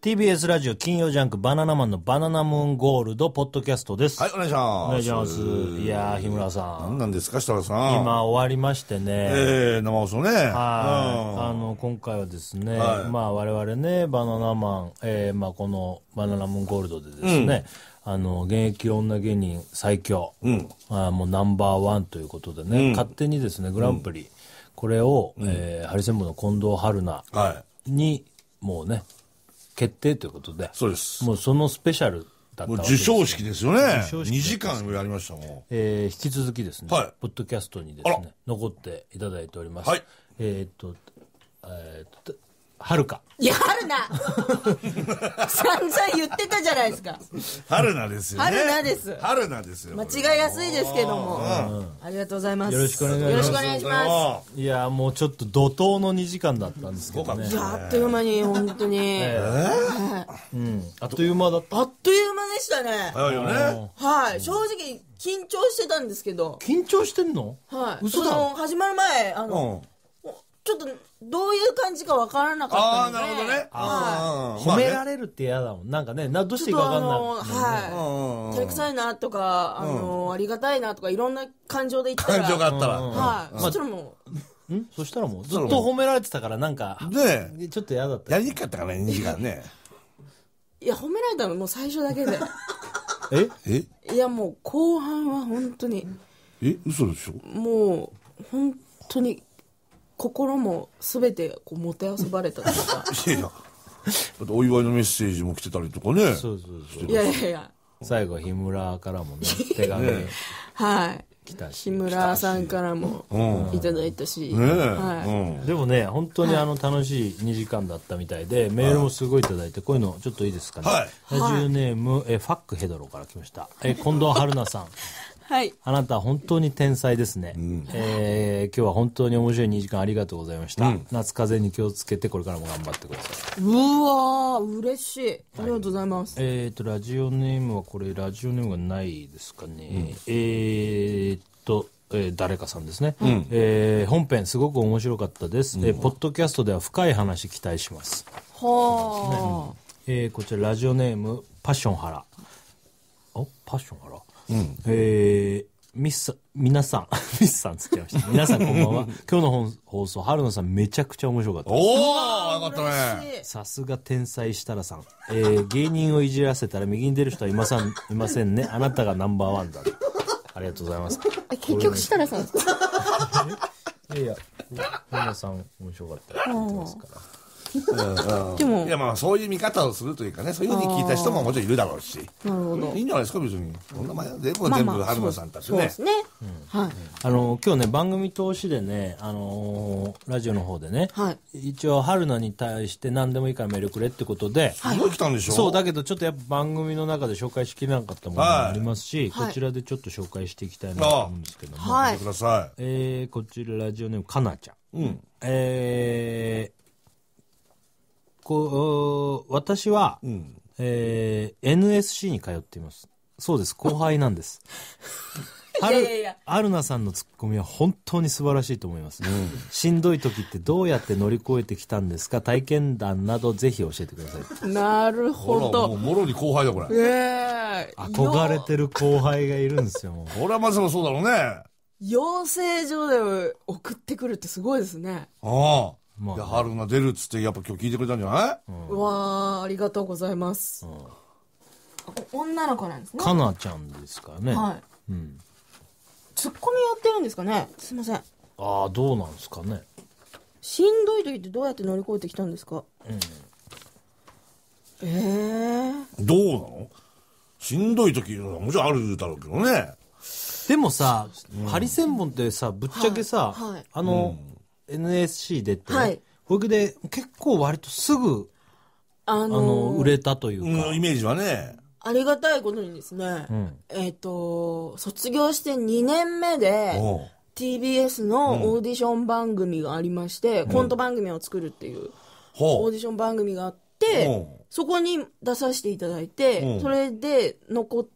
TBS ラジオ金曜ジャンクバナナマンのバナナムーンゴールドポッドキャストです。はい、お願いします。お願いします。いやー、日村さん。何なんですか、設楽さん。今終わりましてね。ええー、生放送ね。はい、うん。あの、今回はですね、はい、まあ我々ね、バナナマン、えー、まあこのバナナムーンゴールドでですね、うん、あの、現役女芸人最強、うん、あもうナンバーワンということでね、うん、勝手にですね、グランプリ、これを、うん、えー、ハリセンボンの近藤春菜に、はい、もうね、決定ということで。そうです。もうそのスペシャルだったわけです、ね。授賞式ですよね。2時間やりましたもん。えー、引き続きですね、はい、ポッドキャストにですね、残っていただいております。はい、えっと、えー、っと、はるか。いや、は春菜 散々言ってたじゃないですか。はるなですよね。春菜です。はるなですよ。間違いやすいですけども。ありがとうございます。よろしくお願いします。よろしくお願いします。いや、もうちょっと怒涛の2時間だったんですけどね。いや、あっという間に、本当に。えー、うん。あっという間だった。あっという間でしたね。早いよね。はい。正直、緊張してたんですけど。緊張してんのはい。嘘だ。その、始まる前、あの、うんちょっとどういう感じか分からなかったのでああなるほどね、はい、褒められるって嫌だもんなんかねなどうしていいか分かんない、はい照れくさいなとかあの、ありがたいなとかいろんな感情で言ったら感情があったら、はい、そしたらもううんそしたらもうずっと褒められてたからなんかねちょっと嫌だったやりにくかったからね2時間ねいや褒められたのもう最初だけでええいやもう後半は本当にえ嘘でしょもう本当に心も全てこうもてあそばれたといか いやいやお祝いのメッセージも来てたりとかねそうそうそういやいやいや最後日村からもね 手紙ね、はい日村さんからもいただいたし、うんねはいうん、でもね本当にあの楽しい2時間だったみたいで、はい、メールもすごいいいてこういうのちょっといいですかね、はい、ラジオネーム、えファックヘドロから来ました、え近藤春菜さんはい。あなた本当に天才ですね。うん、えー、今日は本当に面白い2時間ありがとうございました。うん、夏風邪に気をつけてこれからも頑張ってください。うわ嬉しい。ありがとうございます。はい、えっ、と、ラジオネームはこれ、ラジオネームがないですかね。うん、えっと、えー、誰かさんですね、うん、えー、本編すごく面白かったです、うん、えー、ポッドキャストでは深い話期待しますはあ、ね、えー、こちらラジオネームパッションハラおパッションハラうん、えー、ミスさん、皆さん、ミスさんつっました。皆さんこんばんは。今日の放送、春野さんめちゃくちゃ面白かった。おおよかったね。さすが天才設楽さん。えー、芸人をいじらせたら右に出る人はいません、いませんね。あなたがナンバーワンだ。ありがとうございます。結局設楽さん。いやいや、春野さん面白かった。見ますから。でもいやまあそういう見方をするというかねそういうふうに聞いた人ももちろんいるだろうしなるほどいいんじゃないですか別にこんな前全部、まあ、全部春さんたちね、そうですね、うん、はい、あの今日ね番組通しでね、あのー、ラジオの方でね、はい、一応春菜に対して何でもいいからメールくれってことで、い、来たんでしょそうだけどちょっとやっぱ番組の中で紹介しきれなかったものもありますし、はい、こちらでちょっと紹介していきたいなと思うんですけども、はい、えー、こちらラジオネームかなちゃん、うん、えーこう私は、うん、えー、NSC に通っています。そうです。後輩なんです。は る、アルナさんのツッコミは本当に素晴らしいと思います、うん。しんどい時ってどうやって乗り越えてきたんですか体験談などぜひ教えてください。なるほど。もうもろに後輩だ、これ。えー、憧れてる後輩がいるんですよ、も う。これはまさかそうだろうね。養成所で送ってくるってすごいですね。ああ。まあ、ね、春が出るっつってやっぱ今日聞いてくれたんじゃない、うん、わあありがとうございます、うん、女の子なんですねかなちゃんですかねはい、うん、ツッコミやってるんですかねすいませんああどうなんですかねしんどい時ってどうやって乗り越えてきたんですか、うん、ええー、どうなのしんどい時もちろんあるだろうけどねでもさ、うん、ハリセンボンってさぶっちゃけさ、はいはい、あの、うん NSC 出て、はい、で結構割とすぐ、あの売れたというか、うん、イメージはねありがたいことにですね、うん、えっ、ー、と卒業して2年目で TBS のオーディション番組がありまして、うん、コント番組を作るっていうオーディション番組があって、そこに出させていただいて、それで残っ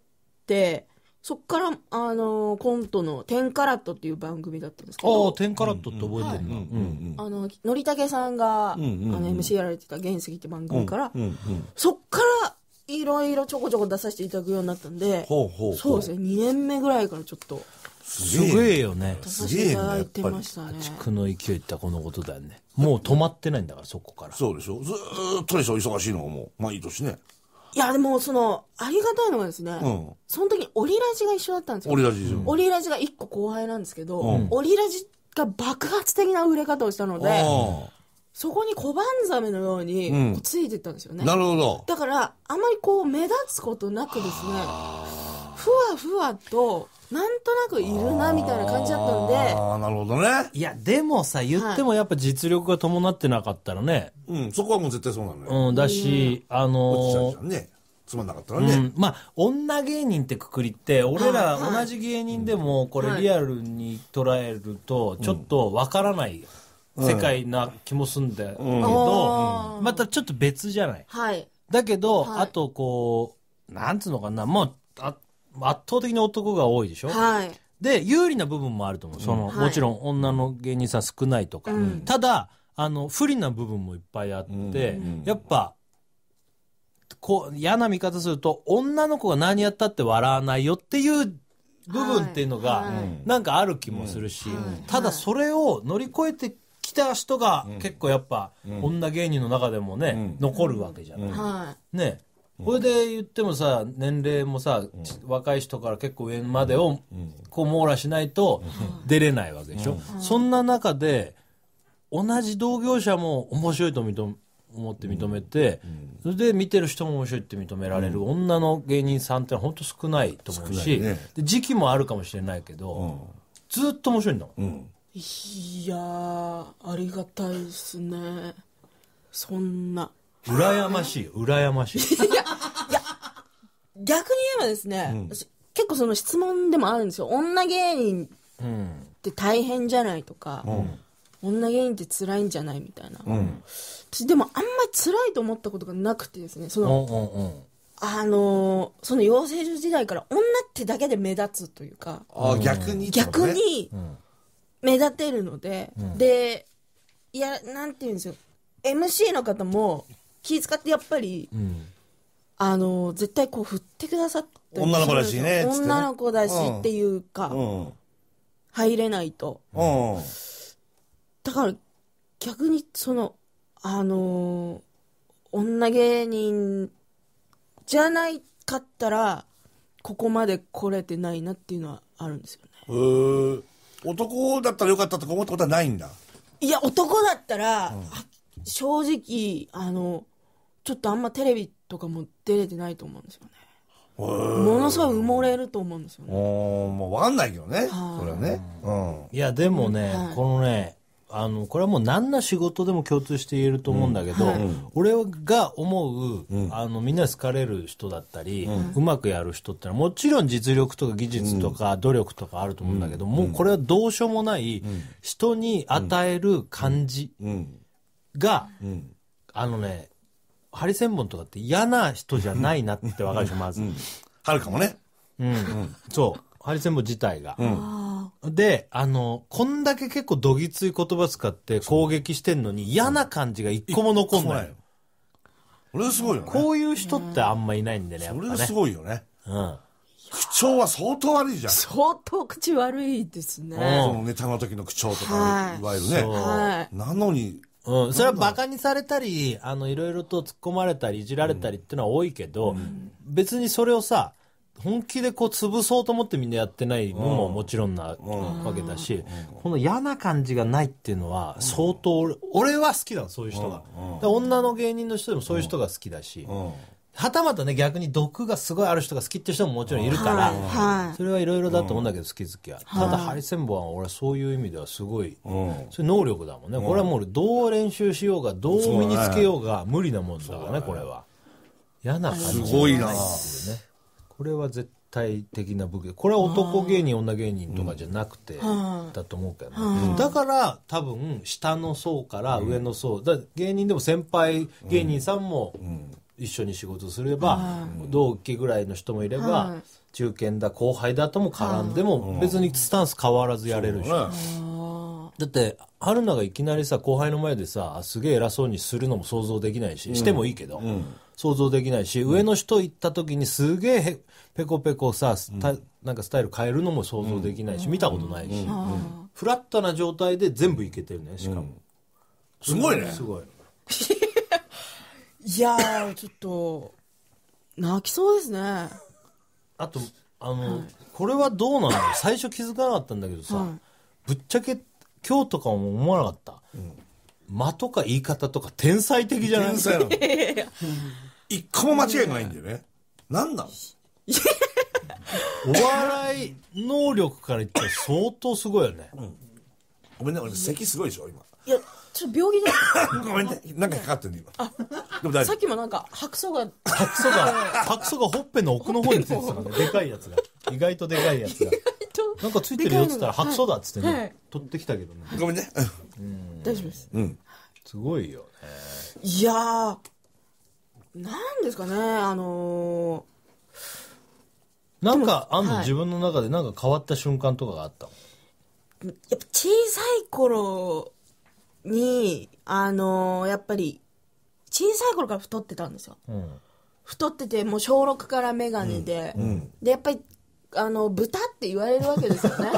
てそっから、あのー、コントの10カラットっていう番組だったんですけど。ああ、10カラットって覚えてるな。はいうんうん、あの、のりたけさんが、うんうんうん、あの、MC やられてた原石って番組から、うんうんうん、そっから、いろいろちょこちょこ出させていただくようになったんで、ほうほうそうですね、2年目ぐらいからちょっと。すげえよね。すげえいただいてましたね。地区の勢いってこのことだよね。もう止まってないんだから、そこから。そうでしょ。ずっとでしょ、忙しいのがもう、毎年ね。いや、でも、その、ありがたいのがですね、うんその時にオリラジが一緒だったんですよ。オリラジじしょオリラジが一個後輩なんですけど、うんオリラジが爆発的な売れ方をしたので、そこに小判ザメのようについていったんですよね。なるほど。だから、あまりこう、目立つことなくですね、ふわふわと、なんとなくいるなみたいな感じだったんでああなるほどねいやでもさ言ってもやっぱ実力が伴ってなかったらね、うんそこはもう絶対そうなのよ、うん、だし、あのー、ねつまんなかったらね、うん、まあ女芸人ってくくりって俺ら同じ芸人でもこれリアルに捉えるとちょっとわからない、世界な気もすんだけど、またちょっと別じゃない。はい、だけど、はい、あとこう、なんつうのかな、もう圧倒的に男が多いでしょ、はい、で有利な部分もあると思うその、はい、もちろん女の芸人さん少ないとか、うん、ただあの不利な部分もいっぱいあって、うん、やっぱこう嫌な見方すると女の子が何やったって笑わないよっていう部分っていうのが、はい、なんかある気もするし、うん、ただそれを乗り越えてきた人が結構やっぱ、女芸人の中でもね、残るわけじゃない、ねこれで言ってもさ年齢もさ、若い人から結構上までをこう網羅しないと出れないわけでしょ、そんな中で同じ同業者も面白いと認め思って認めて、うんうん、それで見てる人も面白いって認められる、女の芸人さんって本当少ないと思うし、ね、で時期もあるかもしれないけど、ずっと面白いんだもん、いやありがたいですねそんな羨ましい、羨ましい。いや、いや、逆に言えばですね、うん、結構その質問でもあるんですよ。女芸人って大変じゃないとか、うん、女芸人って辛いんじゃないみたいな。うん、私でもあんまり辛いと思ったことがなくてですね、その、うんうんうんあのー、その養成所時代から女ってだけで目立つというか。あ逆に、ね、逆に、目立てるので、うん、で、いや、なんて言うんですよ。MC の方も、気遣ってやっぱり、うん、あの絶対こう振ってくださって女の子だしね女の子だしっていうか、うん、入れないと、うん、だから逆にそのあの女芸人じゃないかったらここまで来れてないなっていうのはあるんですよねへえ男だったらよかったとか思ったことはないんだいや男だったら、正直あのちょっとあんまテレビとかも出れてないと思うんですよね。ものすごい埋もれると思うんですよね。おもう分かんないけどね、それはね。うん、いや、でもね、うんはい、このね、あの、これはもう何の仕事でも共通して言えると思うんだけど、うんはい、俺が思う、あの、みんな好かれる人だったり、うまくやる人ってのは、もちろん実力とか技術とか努力とかあると思うんだけど、もうこれはどうしようもない、人に与える感じが、あのね、ハリセンボンとかって嫌な人じゃないなってわかるでしょ、まず。はるかもね。うん。そう。ハリセンボン自体が。で、あの、こんだけ結構どぎつい言葉使って攻撃してんのに嫌な感じが一個も残んない。これすごいよね。こういう人ってあんまいないんでね、やっぱそれすごいよね。うん。口調は相当悪いじゃん。相当口悪いですね。そのネタの時の口調とか、いわゆるね。なのに、うん、それは馬鹿にされたり、あの、いろいろと突っ込まれたり、いじられたりっていうのは多いけど、うん、別にそれをさ、本気でこう潰そうと思ってみんなやってないのももちろんなわけだし、この嫌な感じがないっていうのは相当俺、俺は好きだそういう人が。女の芸人の人でもそういう人が好きだし、はたまたね、逆に毒がすごいある人が好きって人ももちろんいるから、それはいろいろだと思うんだけど、好き好きは。ただ、ハリセンボンは俺そういう意味ではすごい、それ能力だもんね。これはもうどう練習しようが、どう身につけようが無理なもんだからね、これは。嫌な感じ。すごいな、ね、これは絶対的な武器これは男芸人、女芸人とかじゃなくて、だと思うけどだから、多分、下の層から上の層、だ芸人でも先輩芸人さんも、うん一緒に仕事すれば、同期ぐらいの人もいれば、中堅だ後輩だとも絡んでも別にスタンス変わらずやれるし、だって春菜がいきなりさ後輩の前でさすげえ偉そうにするのも想像できないし、してもいいけど、想像できないし、上の人行った時にすげえペコペコさ、なんかスタイル変えるのも想像できないし、見たことないし、フラットな状態で全部いけてるねしかも、すごいねすごい いやー、ちょっと、泣きそうですね。あと、あの、はいこれはどうなの最初気づかなかったんだけどさ、はぶっちゃけ今日とかも思わなかった、間とか言い方とか天才的じゃない天才なの。一個も間違いがないんだよね。なんなのお笑い能力から言ったら相当すごいよね、ごめんね、俺咳すごいでしょ、今。いや、ちょっと病気です。ごめんね。なんかかかってんの、ね、今。でも大丈夫。さっきもなんか、白素が。白素が、白素がほっぺの奥の方についてたからね。でかいやつが。意外とでかいやつが。なんかついてるよっつったら、白素だっつってね、はい、取ってきたけどね。ごめんね。うん。大丈夫です。うん。すごいよね。いやー、なんですかね、あのー、なんかあんの、はい、自分の中でなんか変わった瞬間とかがあったやっぱ小さい頃に、あのー、やっぱり、小さい頃から太ってたんですよ。うん、太ってて、もう小6から眼鏡で、うんうん、で、やっぱり、あの、豚って言われるわけですよね。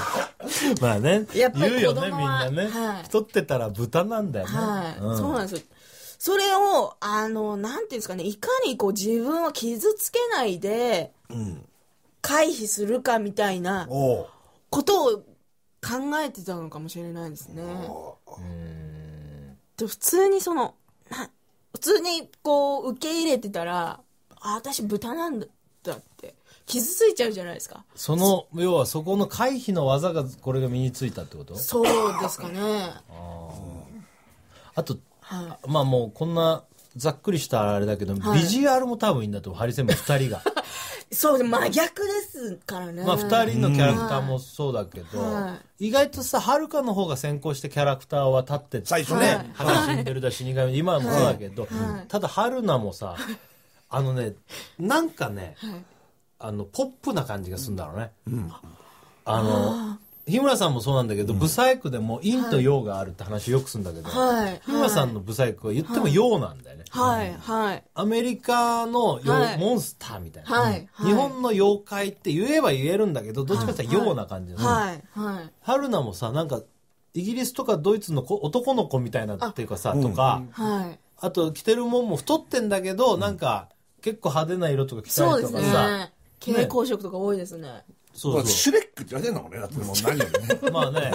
まあね、やっぱり子供は、ね、みんなね、はい、太ってたら豚なんだよね。はい、そうなんですよ。それを、あの、なんていうんですかね、いかにこう自分を傷つけないで、回避するかみたいなことを考えてたのかもしれないですね。で普通にその、普通にこう受け入れてたら、あ、私豚なんだって傷ついちゃうじゃないですか。その、要はそこの回避の技がこれが身についたってことそうですかね。ああと、はい、まあもうこんなざっくりしたあれだけど、はい、ビジュアルも多分いいんだと思う、ハリセンボン2人が。そう真逆ですからねまあ2人のキャラクターもそうだけど、はい、意外とさはるかの方が先行してキャラクターは立って最初ね、はい、死んでるだ死神今もそうだけど、はい、ただはるなもさあのねなんかね、あのポップな感じがするんだろうね、うん、あの日村さんもそうなんだけど、ブサイクでも陰と陽があるって話よくするんだけど、はい、日村さんのブサイクは言っても陽なんだよね。はい、はい。アメリカの、はい、モンスターみたいな、はい。日本の妖怪って言えば言えるんだけど、どっちかっていうと陽な感じの、はい、はい。春菜もさ、なんか、イギリスとかドイツの男の子みたいなっていうかさ、とか、うん、はい。あと着てるもんも太ってんだけど、うん、なんか、結構派手な色とか着たりとかさ、蛍光色とか多いですね。そうそうシュレックって言われてんのもねだってもう何よね まあね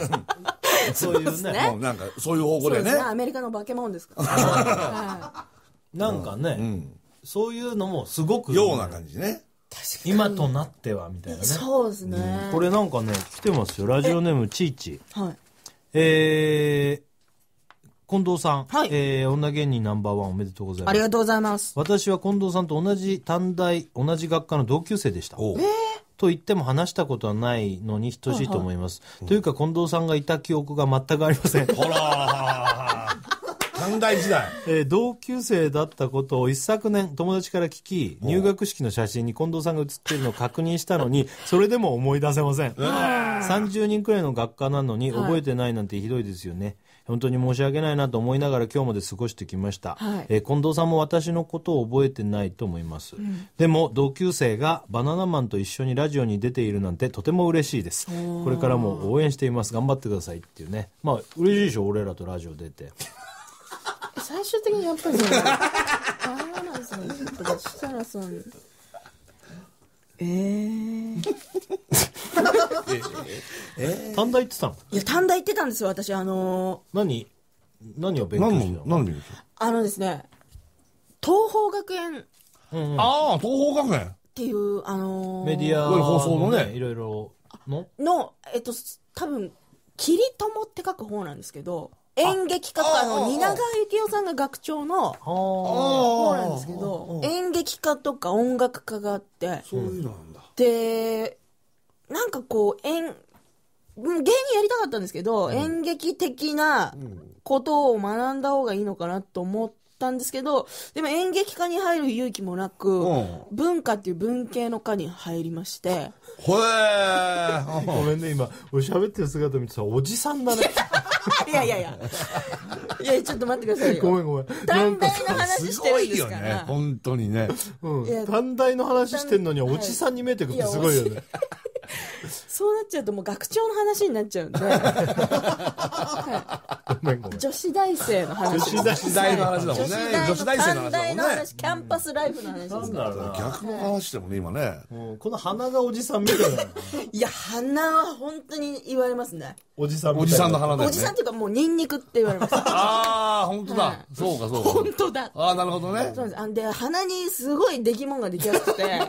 そういうねもうなんかそういう方向でねアメリカの化け物ですから、なんかね、うん、そういうのもすごく、ね、ような感じね今となってはみたいなねそうですね、うん、これなんかね来てますよラジオネームちいちはいえー近藤さん、はい、えー、女芸人ナンバーワンおめでとうございますありがとうございます私は近藤さんと同じ短大同じ学科の同級生でしたえーと言っても話したことはないのに等しいと思います。はいはい、というか、近藤さんがいた記憶が全くありません。ほら三大時代、えー、同級生だったことを一昨年友達から聞き入学式の写真に近藤さんが写っているのを確認したのにそれでも思い出せません30人くらいの学科なのに覚えてないなんてひどいですよね、本当に申し訳ないなと思いながら今日まで過ごしてきました、はい、えー、近藤さんも私のことを覚えてないと思います、うん、でも同級生がバナナマンと一緒にラジオに出ているなんてとても嬉しいですこれからも応援しています頑張ってくださいっていうねまあ嬉しいでしょ俺らとラジオ出て最終的にやっぱり、バナナさんと設楽さんえー、えー、短大行ってたのいや短大行ってたんですよ私あのー、何何を勉強してたの何勉あのですね東邦学園、うんうん、ああ東邦学園っていうあのー、メディア放送のねいろいろののえっと多分「桐友」って書く方なんですけど演劇学あの蜷川幸雄さんが学長のほうなんですけど演劇科とか音楽科があってそういうのなんだでなんかこう演芸人やりたかったんですけど、うん、演劇的なことを学んだ方がいいのかなと思ったんですけどでも演劇科に入る勇気もなく、うん、文化っていう文系の科に入りましてほえ ごめんね今俺喋ってる姿見てさおじさんだね いやいやいや。いや、ちょっと待ってくださいよ。ごめんごめん。短大の話してるんですから。ね、本当にね。うん。短大の話してんのに、おじさんに見えてくるってすごいよね。そうなっちゃうともう学長の話になっちゃうんで、女子大生の話女子大の話だもんね女子大生の話だもんねキャンパスライフの話ですから逆の話でもね今ね、この鼻がおじさんみたいないや鼻は本当に言われますねおじさんおじさんの鼻だよ、おじさんっていうかもうニンニクって言われますああ本当だ、そうかそうか本当だああなるほどねそうですで鼻にすごい出来物ができやすくて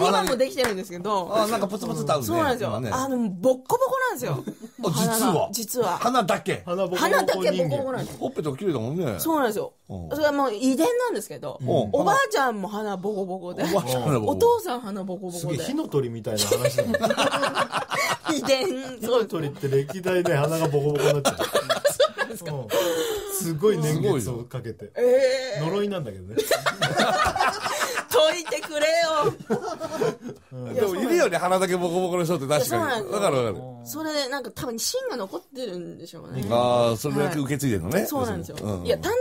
今もできてるんですけどああなんかプツプツた。合うんそうなんですよ。ね、あの、ボッコボコなんですよ。実は。実は。花だけ。花ボコボコ花だけボコボコなんですほっぺとか綺麗だもんね。そうなんですよ。それはもう遺伝なんですけど、おばあちゃんも花ボコボコで、お父さん花ボコボコで。火の鳥みたいな話だ 遺伝。火の鳥って歴代で花がボコボコになっちゃう。すごい年月をかけて。えー、呪いなんだけどね。といてくれよでもいるよね鼻だけボコボコの人って確かにだからかるそれでなんか多分芯が残ってるんでしょうねああそれだけ受け継いでるのね、はい、そうなんですよ、うん、いや短大の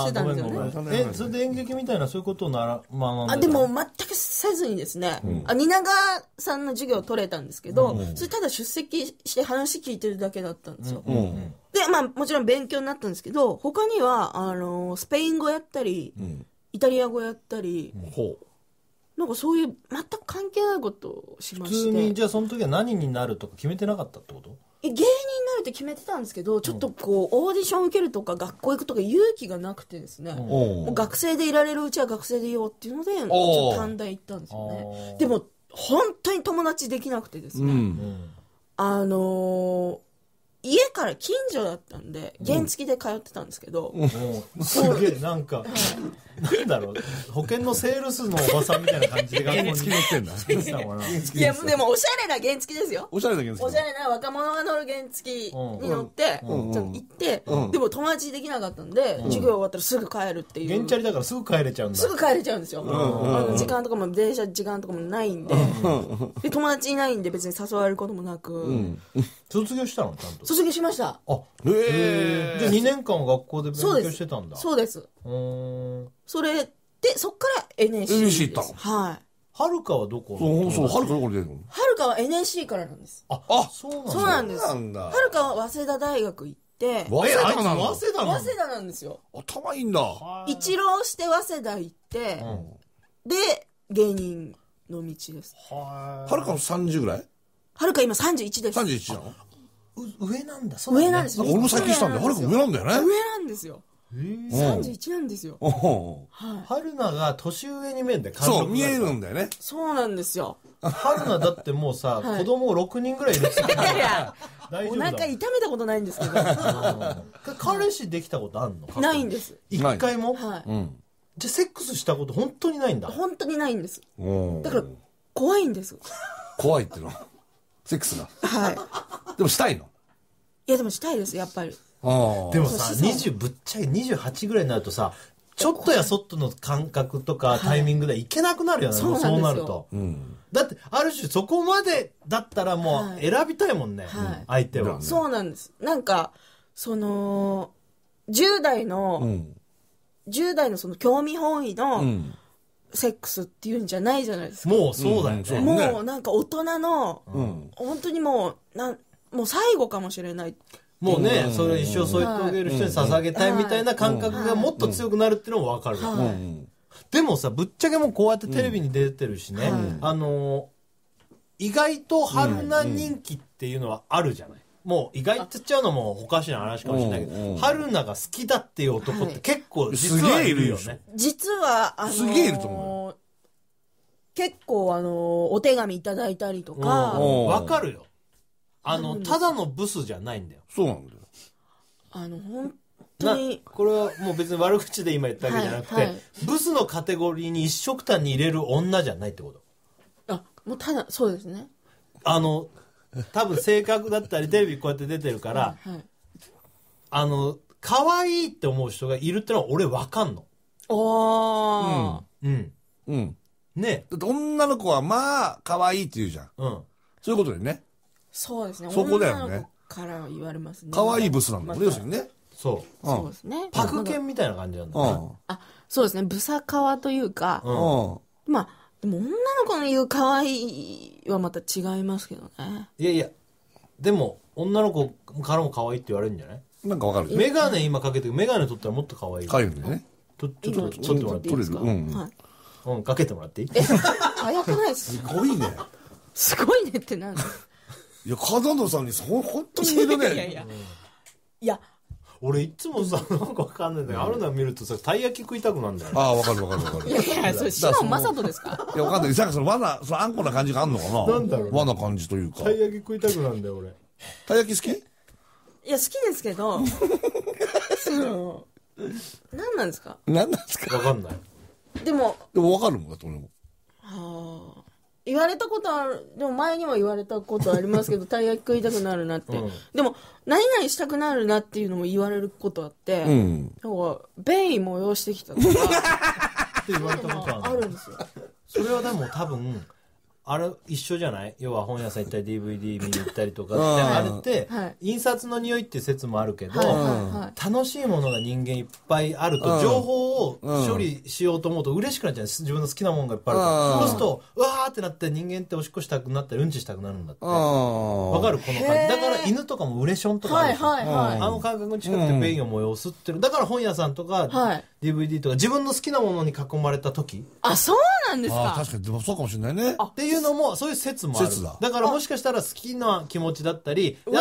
話してたんですよねえそれで演劇みたいなそういうことをなら、まあ、あでも全くせずにですね、うん、あ蜷川さんの授業取れたんですけど、うん、それただ出席して話聞いてるだけだったんですよ、でまあもちろん勉強になったんですけど他にはあのスペイン語やったり、うんイタリア語やったり、ほうなんかそういう全く関係ないことをしまして通にじゃあその時は何になるとか決めてなかったってことえ芸人になるって決めてたんですけどちょっとこうオーディション受けるとか学校行くとか勇気がなくてですね、もう学生でいられるうちは学生でいようっていうのでちょっと短大行ったんですよねでも本当に友達できなくてですね、うんあのー家から近所だったんで原付で通ってたんですけど、すげえなんか なんだろう保険のセールスのおばさんみたいな感じで学校に付き乗ってんだいやでもおしゃれな原付ですよおしゃれな原付おしゃれな若者が乗る原付に乗って、行って、うん、でも友達できなかったんで、うん、授業終わったらすぐ帰るっていう原チャリだからすぐ帰れちゃうんだすぐ帰れちゃうんですよ、あの時間とかも電車時間とかもないんで,、で友達いないんで別に誘われることもなく、卒業したのちゃんと卒業しましたあへえで、2年間は学校で勉強してたんだそうですそれでそっから NSC NSC 行ったのはいはるかはどこそうそう、はるかどこに出るのはるかは NSC からなんですああそうなんだそうなんですはるかは早稲田大学行って早稲田なの早稲田早稲田なんですよ頭いいんだ一浪して早稲田行って、うん、で芸人の道ですはるかも30ぐらいはるか今31です31なの上なんだ、ね、上なんです俺も最近したんではるか上なんだよね上なんですよ31なんですよ。春菜が年上に見えるんだよ、そう、見えるんだよね。そうなんですよ。春菜だってもうさ、子供6人ぐらいいるいやいや、お腹痛めたことないんですけど。彼氏できたことあんのないんです。一回もはい。じゃあセックスしたこと本当にないんだ本当にないんですだから怖いんです怖いってのセックスがはいでもしたいのいやでもしたいですやっぱりでもさ、20ぶっちゃけ28ぐらいになるとさ、ちょっとやそっとの感覚とかタイミングでいけなくなるよね、はい、そうなると。だって、ある種そこまでだったらもう選びたいもんね、はい、相手は、ね、そうなんです。なんか、その、10代の、うん、10代のその興味本位の、うんセックスっていうんじゃないじゃないですか。もうそうだよね。もうなんか大人の、うん、本当にもう、なん、もう最後かもしれない。もうね、それ一生添い遂げる人に捧げたいみたいな感覚がもっと強くなるっていうのもわかる、でもさぶっちゃけもうこうやってテレビに出てるしね、あの意外と春菜人気っていうのはあるじゃない、もう意外って言っちゃうのもおかしな話かもしれないけど、春菜が好きだっていう男って結構実はいるよね。実は、あのー、すげえいると思う。結構あのー、お手紙いただいたりとか。わかるよ。あの、ただのブスじゃないんだよ。そうなんだよ。あの、本当に。これはもう別に悪口で今言ったわけじゃなくて、はいはい、ブスのカテゴリーに一色単に入れる女じゃないってこと。あ、もうただ、そうですね。あの、多分性格だったり、テレビこうやって出てるから、はいはい、あの、可愛いって思う人がいるってのは俺わかんの。ああ。うん。うん。うん。ねだって女の子はまあ、可愛いって言うじゃん。うん。そういうことでね。そうですねそこだよねから言われますね可愛いブスなんだもんね、要するにねそう、そうですねパク犬みたいな感じなんだ、ねあそうですねブサカワというか、まあでも女の子の言う可愛いはまた違いますけどねいやいやでも女の子からも可愛いって言われるんじゃないなんかわかる眼鏡今かけて眼鏡取ったらもっと可愛い可愛いんねちょっと取ってもらっていいですかうん、かけてもらっていい早くないですかすごいね すごいねって何いや、風野さんにそ、本当に似るね。いやいや。いや俺いつもさなんかわかんないんだけど、あるの見るとさたい焼き食いたくなるんだよ、ああわかるわかるわかるいやいやそれシモン正人ですかいやわかんないさんかそのわなそのあんこな感じがあんのかななんだろう和な感じというかたい焼き食いたくなるんだよ俺たい焼き好きいや好きですけど その何なんですか何なんですかわかんないでもでもわかるもんだと俺もはあ言われたことある、でも前にも言われたことありますけど、たい焼き食いたくなるなって、うんでも、何々したくなるなっていうのも言われることあって、うん。なんか、便意催してきたとか、て言われたことああるるんですよ。それはでも多分、あれ一緒じゃない要は本屋さん行ったり DVD 見に行ったりとかってあれって印刷の匂いって説もあるけど楽しいものが人間いっぱいあると情報を処理しようと思うと嬉しくなっちゃう自分の好きなものがいっぱいあるからそうするとうわーってなって人間っておしっこしたくなったりうんちしたくなるんだってわかるこの感じだから犬とかもウレションとかあるあの感覚に近くて便意を催すってるだから本屋さんとか DVD とか自分の好きなものに囲まれた時あそうなんですか確かにそうかもしれないねっていうのも、そういう説もある。説だだからもしかしたら好きな気持ちだったり、あと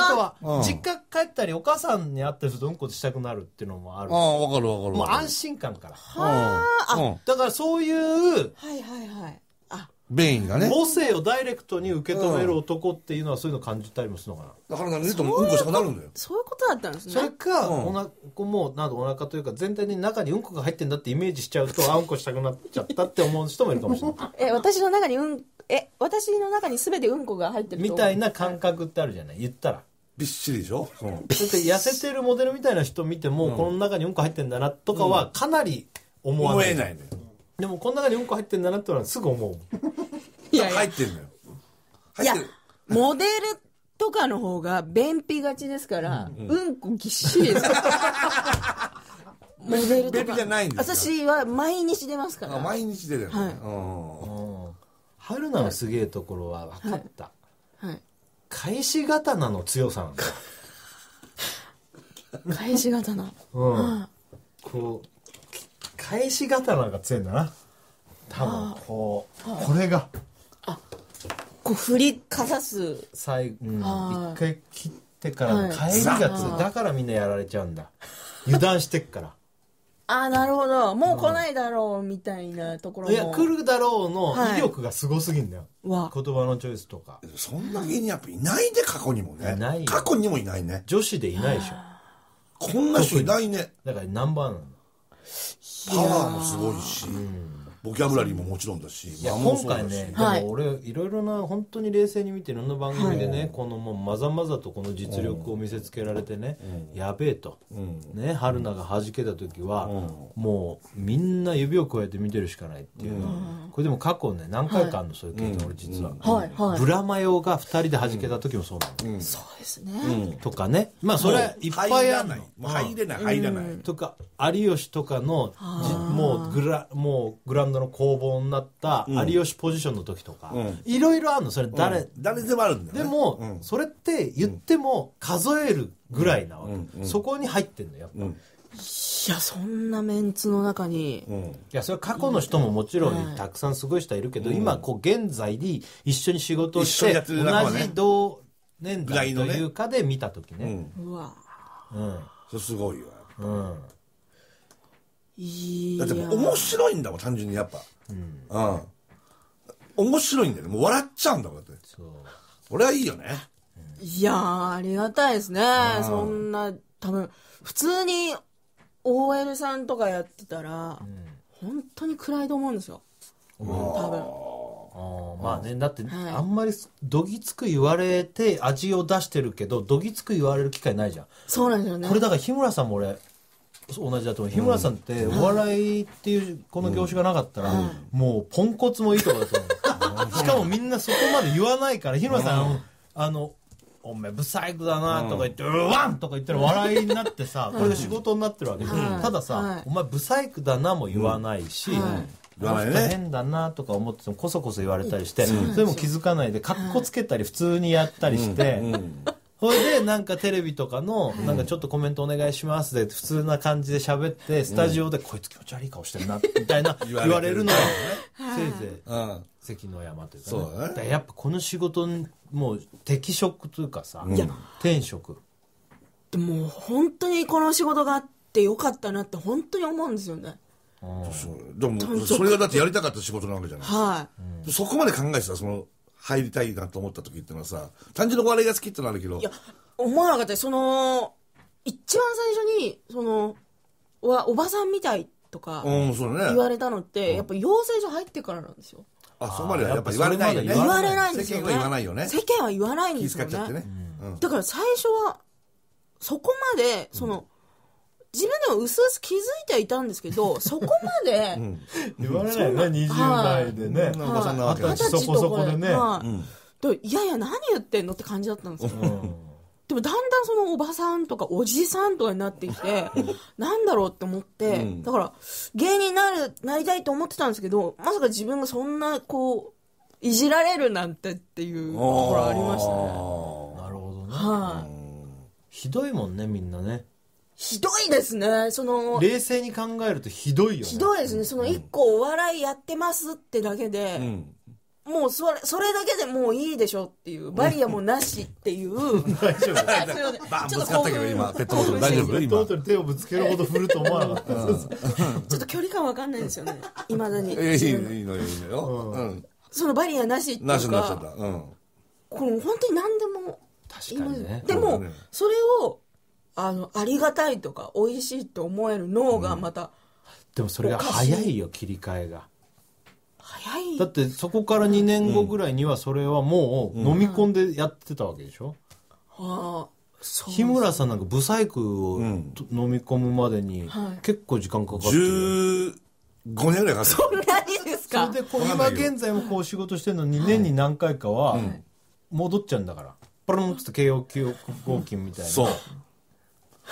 は、実家帰ったりお母さんに会ったりするとうんこしたくなるっていうのもある。ああ、わかるわかる。もう安心感から。はあ。だからそういう、はいはいはい。便意がね。母性をダイレクトに受け止める男っていうのはそういうの感じたりもするのかな。だからね、とうんこしたくなるんだよ。そういうことだったんですね。それか、おなこも、なんかお腹というか全体に中にうんこが入ってんだってイメージしちゃうと、あ、うんこしたくなっちゃったって思う人もいるかもしれない。え、私の中にうんえ私の中に全てうんこが入ってるみたいな感覚ってあるじゃない言ったらびっしりでしょ、うん、だって痩せてるモデルみたいな人見ても、うん、この中にうんこ入ってんだなとかはかなり思わない、うん、思えないの、よでもこの中にうんこ入ってんだなってのはすぐ思ういや入ってんのよいやモデルとかの方が便秘がちですから、うん、うん、うんこぎっしりですモデルとか私は毎日出ますから毎日出るよね、はい、うん春菜のすげえところは分かった、はいはい、返し刀の強さなんだ返し刀うん、こう返し刀が強いんだな多分こう、これがあこう振りかざす最後、うん、一回切ってからのりが強い、はい、だからみんなやられちゃうんだ油断してっからああ、なるほど。もう来ないだろう、みたいなところいや、来るだろうの威力がすごすぎんだよ。はい、言葉のチョイスとか。そんな芸人やっぱいないで、過去にもね。いない過去にもいないね。女子でいないでしょ。こんな人いないね。だからナンバーなの。パワーもすごいし。うんボキャブラリーももちろんだし、今回ね、はい、でも俺いろいろな本当に冷静に見ていろんな番組でね、はい、このもうまざまざとこの実力を見せつけられてね、うん、やべえと、うん、ね春菜が弾けた時は、うん、もうみんな指をくわえて見てるしかないっていう、これでも過去ね何回かあるの、そういう経験、俺実は、はいはい、ブラマヨが2人で弾けた時もそうなんだ、うんですね、うん、とかねまあそれはいっぱいあるの入れない入らない、とか有吉とかのもうグラもうグランドの工房になった有吉ポジションの時とか、いろいろあるのそれ誰、誰でもあるんだよ、でも、それって言っても数えるぐらいなわけ、そこに入ってんのやっぱ、いやそんなメンツの中に、うん、いやそれは過去の人ももちろんたくさんすごい人はいるけど、うん、今こう現在に一緒に仕事をして同じ同年代というかで見た時ねうわうんそれすごいわうんいだって面白いんだもん単純にやっぱうんうん面白いんだよねもう笑っちゃうんだもんだってそう俺はいいよねいやーありがたいですねそんな多分普通に OL さんとかやってたら、本当に暗いと思うんですよ多まあね、だって、あんまりどぎつく言われて味を出してるけど、どぎつく言われる機会ないじゃん。そうなんですよね。これだから日村さんも俺、同じだと思う。日村さんって、お笑いっていう、この業種がなかったら、もうポンコツもいいとこだと思う。しかもみんなそこまで言わないから、日村さん、あの、おめえブサイクだなとか言って、うわんとか言ったら笑いになってさ、これが仕事になってるわけで、たださ、はいお前ブサイクだなも言わないし、言わないね変だなとか思ってこそこそ言われたりして、うん、それも気づかないでかっこつけたり普通にやったりして、それでなんかテレビとかのなんかちょっとコメントお願いしますで普通な感じで喋ってスタジオでこいつ気持ち悪い顔してるなみたいな言われるのがせいぜい関の山というかねだやっぱこの仕事もう適職というかさ転職もう本当にこの仕事があってよかったなって本当に思うんですよねでもそれがだってやりたかった仕事なわけじゃない、はい、そこまで考えてたその入りたいなと思った時っていうのはさ単純にお笑いが好きってなるけどいや思わなかったその一番最初にそのおおばさんみたいとか言われたのって、ね、やっぱ養成所入ってからなんですよ、あそこまではやっぱ言われないよね言われないんですよ、ね、世間は言わないよね世間は言わないんですよね、ねうん、だから最初はそこまでその、うん自分でも薄々気づいてはいたんですけど、そこまで。言われないね、20代でね。なかそそこそこでね。いやいや、何言ってんのって感じだったんですよ。でもだんだんそのおばさんとかおじさんとかになってきて、なんだろうって思って、だから芸人になる、なりたいと思ってたんですけど、まさか自分がそんなこう、いじられるなんてっていうところありましたね。なるほどね。はい、ひどいもんね、みんなね。ひどいですね。その、冷静に考えるとひどいよね。ひどいですね。その一個お笑いやってますってだけで、うんもうそれそれだけでもういいでしょっていうバリアもなしっていう 大丈夫ちょっと興奮今ペットボトル大丈夫ペットボトル手をぶつけるほど振ると思わなかったちょっと距離感わかんないですよねいまだにいいのよいいのよ、うん、そのバリアなしっていうかなしになっちゃった、うん、これ本当に何でも確かに、ね、でも、ね、それをあのありがたいとか美味しいと思える脳がまた、うん、でもそれが早いよ切り替えが早いだってそこから2年後ぐらいにはそれはもう飲み込んでやってたわけでしょ、うんうん、ああ日村さんなんかブサイクを飲み込むまでに結構時間かかってる、5年ぐらいかかそんなにですかそれで今現在もこう仕事してるのに年に何回かは戻っちゃうんだから、はい、パロンって慶応記憶合金みたいなそう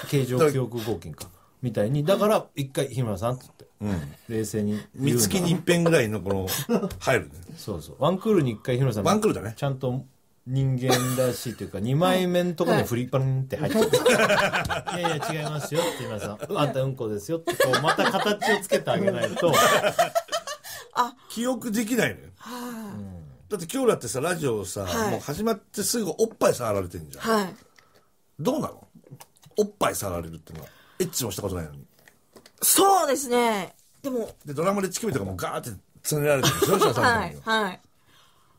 形状記憶合金か。みたいに、だから一回日村さんっって、うん、冷静に。三月に一遍ぐらいのこの、入る、ね、そうそう。ワンクールに一回日村さん。ワンクールだね。ちゃんと人間らしいというか、二枚目のところにフリパンって入っていやいや違いますよってさん。あんたうんこですよってこう、また形をつけてあげないと。あ記憶できないのよ。はあ、だって今日だってさ、ラジオさ、はい、もう始まってすぐおっぱい触られてんじゃん。はい、どうなのおっぱい触られるっていうのは、エッチもしたことないのに。そうですね。でも。で、ドラマで乳首とかもガーってつねられてるでしょ、はい。はい。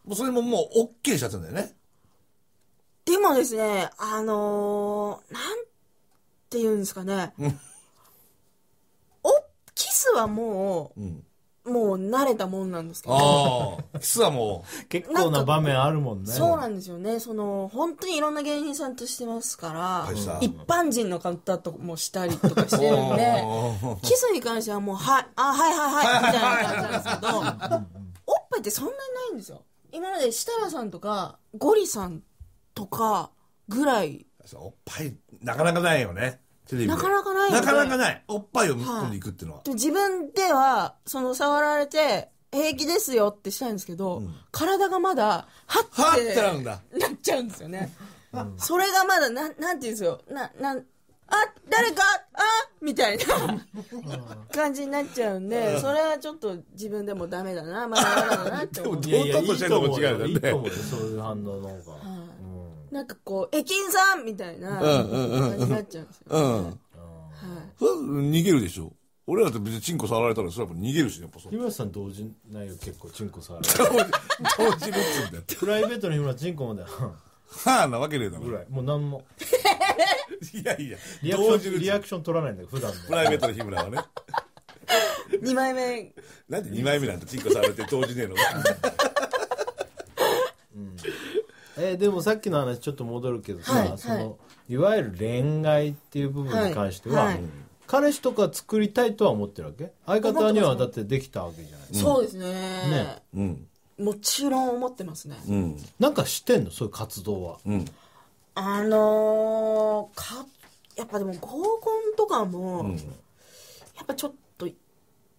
もうそれももう、オッケーしちゃったんだよね。でもですね、あのー、なんて言うんですかね。うん、お、キスはもう、うん、もう慣れたもんなんですけど。ああ。キスはもう。結構な場面あるもんね。そうなんですよね。その、本当にいろんな芸人さんとしてますから、一般人の方ともしたりとかしてるんで、キスに関してはもう、はい、あ、はいはいはい、みたいな感じなんですけど、おっぱいってそんなにないんですよ。今まで設楽さんとか、ゴリさんとかぐらい。おっぱい、なかなかないよね。テレビなかなかないなかなかない。おっぱいを込んでいくっていうのは。自分では、その触られて、平気ですよってしたいんですけど、うん体がまだ、はって、ってなんだなっちゃうんですよね。それがまだ、なん、なんていうんですよ。な、なん、あ、誰か、あみたいな感じになっちゃうんで、それはちょっと自分でもダメだな、まだダメだなって思う。いといや、いと思うよ。いいと思うよ、そういう反応の方が。なんかこう、駅員さんみたいな感じになっちゃうんですよ。うん。はい。逃げるでしょ。俺らって別にチンコ触られたらそれは逃げるしねやっぱそう日村さん同時ないよ結構チンコ触られる 同時ぶっつんだプライベートの日村チンコまではあなわけねえだろぐらいもう何もいやいやリアクションリアクション取らないんだよ普段プライベートの日村はね2枚目なんで2枚目なんてチンコ触られて同時ねえのうんえー、でもさっきの話ちょっと戻るけどさ、はい、そのいわゆる恋愛っていう部分に関しては、はいはい、彼氏とか作りたいとは思ってるわけ相方にはだってできたわけじゃない、そうですねね、うん、もちろん思ってますね、うん、なんかしてんのそういう活動は、うん、あのー、かやっぱでも合コンとかも、うん、やっぱちょっと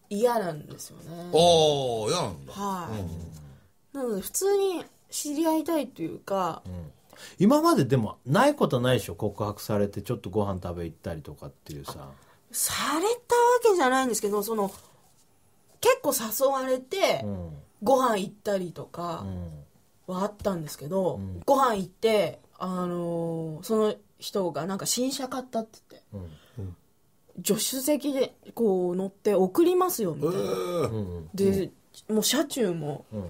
嫌なんですよねああ嫌なんだはい、うん、なので普通に知り合いたいというか、うん、今まででもないことはないでしょ告白されてちょっとご飯食べ行ったりとかっていうさされたわけじゃないんですけどその結構誘われて、ん、ご飯行ったりとかはあったんですけど、うん、ご飯行ってあのー、その人がなんか新車買ったって言って、うんうん、助手席でこう乗って送りますよみたいな、で、もう車中も、うん、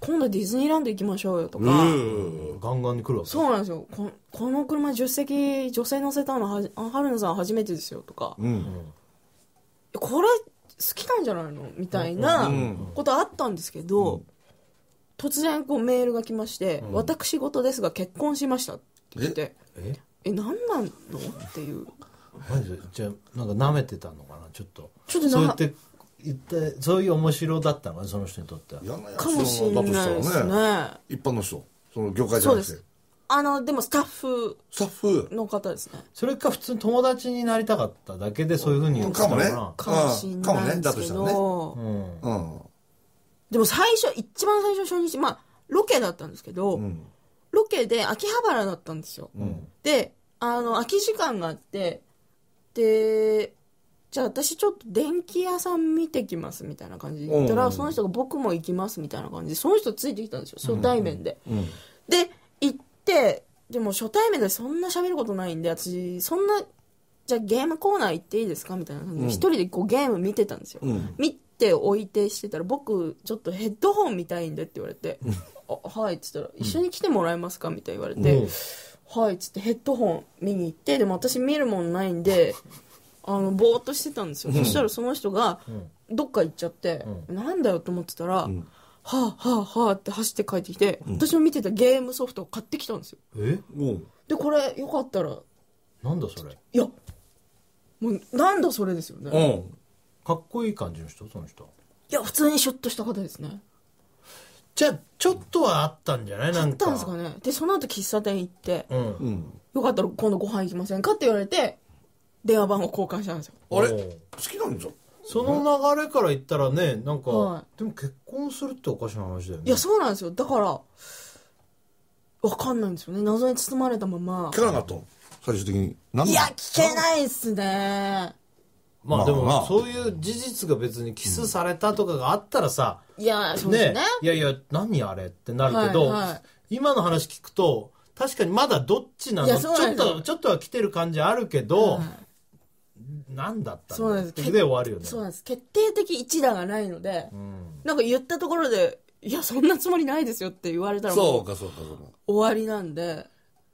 今度ディズニーランド行きましょうよとか、ガンガンに来るわけそうなんですよここの車助手席女性乗せたのは春菜さん初めてですよとか、うん、これ好きなんじゃないのみたいなことあったんですけど、うん、突然こうメールが来まして「私事ですが結婚しました」ってって「ええ何なんの?」っていう。何でじゃなんか舐めてたのかなちょっとちょっとなそってってそういう面白だったのねその人にとっては嫌なやかもしれないですねだとしたらね一般の人その業界じゃなくてあのでもスタッフスタッフの方ですねそれか普通友達になりたかっただけでそういうふうに言ってたのかもねかもしれないですけどだとしたらねうんうんでも最初一番最初初日まあロケだったんですけど、うんロケで秋葉原だったんですよ、うんであの空き時間があってでじゃあ私ちょっと電気屋さん見てきますみたいな感じで言ったら、その人が僕も行きますみたいな感じで、その人ついてきたんですよ、初対面で。で、行って、でも初対面でそんな喋ることないんで、私、そんな、じゃあゲームコーナー行っていいですかみたいな感じで、一人でこうゲーム見てたんですよ。見て置いてしてたら、僕、ちょっとヘッドホン見たいんでって言われて、あはいっつったら、一緒に来てもらえますかみたいな言われて、はいっつってヘッドホン見に行って、でも私見るもんないんで、あのぼーっとしてたんですよ、そしたらその人がどっか行っちゃって、なんだよと思ってたら、はあはあはあって走って帰ってきて、私の見てたゲームソフトを買ってきたんですよえでこれよかったらなんだそれいやもうなんだそれですよねうんかっこいい感じの人その人いや普通にシュッとした方ですねじゃあちょっとはあったんじゃないなんかあったんですかねでその後喫茶店行って、うん、よかったら今度ご飯行きませんかって言われて電話番号交換したんですよあれ好きなんじゃその流れから言ったらねなんか、はい、でも結婚するっておかしな話だよねいやそうなんですよだからわかんないんですよね謎に包まれたまま聞かなかった最終的にいや聞けないっすねまあでも、そういう事実が別にキスされたとかがあったらさ、いや、そうですね。いやいや、何あれってなるけど、今の話聞くと、確かにまだどっちなのちょっと、ちょっとは来てる感じあるけど、何だったそうなんですで終わるよねそうなんです決定的一打がないので、うん、なんか言ったところで「いやそんなつもりないですよ」って言われたらそうかそうかそうか終わりなんで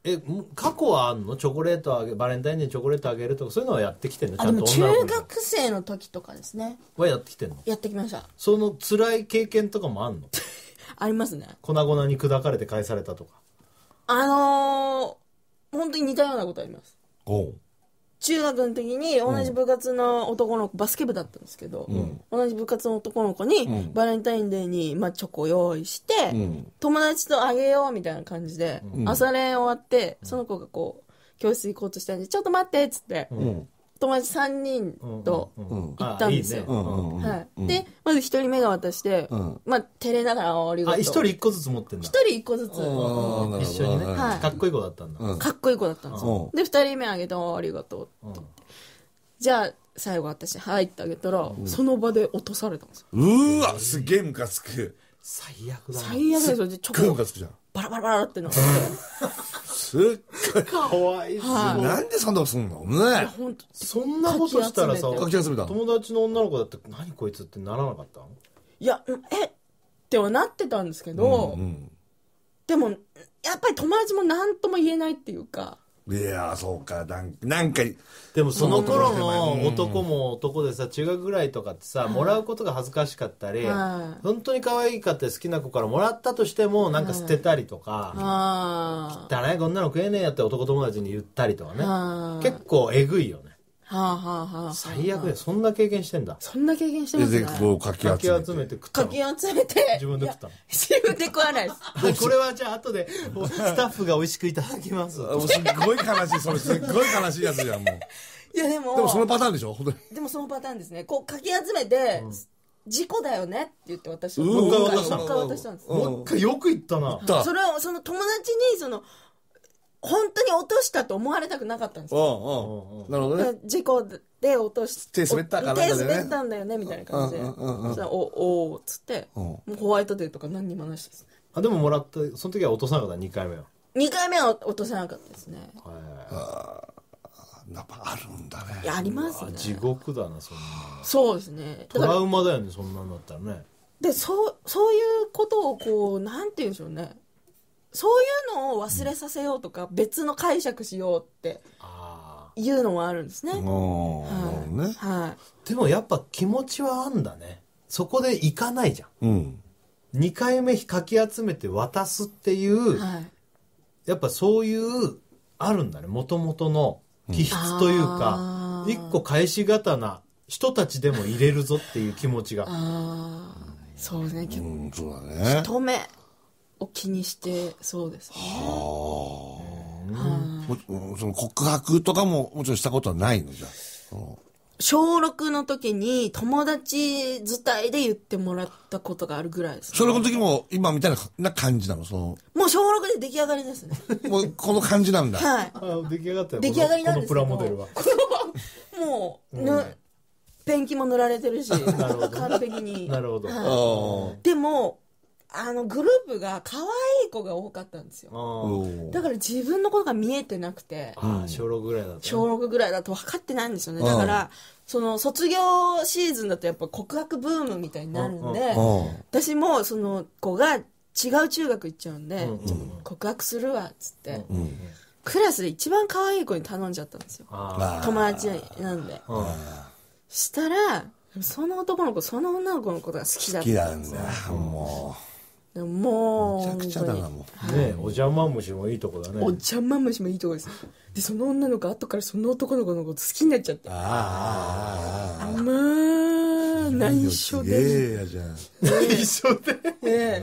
え過去はあんのチョコレートあげバレンタインデーにチョコレートあげるとかそういうのはやってきてんのあでも中学生の時とかですねはやってきてんのやってきましたその辛い経験とかもあんの ありますね粉々に砕かれて返されたとかあのー、本当に似たようなことありますおう中学の時に同じ部活の男の子、バスケ部だったんですけど、うん、同じ部活の男の子に、バレンタインデーに、まあ、チョコ用意して、うん、友達とあげようみたいな感じで、朝練終わってその子がこう教室行こうとしたんで「ちょっと待って」っつって、友達3人と行ったんですよ。はい、で、まず1人目が渡して、まあ、照れながらありがとう。あ、1人1個ずつ持ってんの1人1個ずつ。一緒にね、かっこいい子だったんだ。かっこいい子だったんですよ。で、2人目あげて、ありがとう。じゃあ、最後私、入ってあげたら、その場で落とされたんですよ。うわ、すげえムカつく。最悪だ最悪ですよ。チョコ。ムカつくじゃん。バラバラバラってなって。すっごい。かわいそう。なんでそんなことすんのねそんなことしたらさ、かき集めた友達の女の子だって、何こいつってならなかったいやえってはなってたんですけど、うんでもやっぱり友達も何とも言えないっていうかいやそうかなんなんかでもその頃の男も男でさ中学ぐらいとかってさ、もらうことが恥ずかしかったり、うん、本当に可愛いかって好きな子からもらったとしてもなんか捨てたりとか、うん、汚いこんなの食えねえやって男友達に言ったりとかね結構えぐいよね最悪やそんな経験してんだそんな経験してますでこうかき集めてかき集めて食った集めて自分で食った自分で食わないですこれはじゃあ後でスタッフが美味しくいただきますすごい悲しいそれすっごい悲しいやつじゃんもういやでもでもそのパターンでしょ本当にでもそのパターンですねこうかき集めて、うん事故だよねって言って私もう一回渡したんですもう一回よく言ったなそれはその友達にその本当に落としたと思われたくなかったんですよ。うんうん。なるほどね。事故で落とし手滑ったからんね。手滑ったんだよね、みたいな感じで。お、おっつって、もうホワイトデーとか何にもなしです、あ、でももらった、その時は落とさなかった、2回目は。2回目は落とさなかったですね。はい。やっぱあるんだね。ありますね。地獄だな、そんな。そうですね。トラウマだよね、そんなんだったらね。で、そう、そういうことをこう、なんて言うんでしょうね。そういうのを忘れさせようとか、別の解釈しようっていうのはあるんですね。はい、ねはい、でもやっぱ気持ちはあんだね。そこで行かないじゃん。うん、2回目かき集めて渡すっていう、はい、やっぱそういう、あるんだね。もともとの気質というか、うん、1個返し刀、人たちでも入れるぞっていう気持ちが。そうね、うん、そうだね。一目。を気にしてそうですね。はあ、その告白とかももちろんしたことはないのじゃ小6の時に友達伝いで言ってもらったことがあるぐらいです、ね、小6の時も今みたいな感じなのそのもう小6で出来上がりですねもうこの感じなんだはい出来上がったよ出来上がりなんですこのプラモデルはもう、うん、ペンキも塗られてるし 完璧になるほど、はい、でもあのグループが可愛い子が多かったんですよだから自分のことが見えてなくて小6ぐらいだと、小6ぐらいだと分かってないんですよねだからその卒業シーズンだとやっぱ告白ブームみたいになるんで私もその子が違う中学行っちゃうんで告白するわっつって、クラスで一番可愛い子に頼んじゃったんですよ友達なんでしたらその男の子その女の子のことが好きだったんですよ好きなんだもうもうめちゃくちゃだなもう、ねお邪魔虫もいいとこだねお邪魔虫もいいとこですでその女の子後からその男の子のこと好きになっちゃってああああまあ内緒で内緒でええ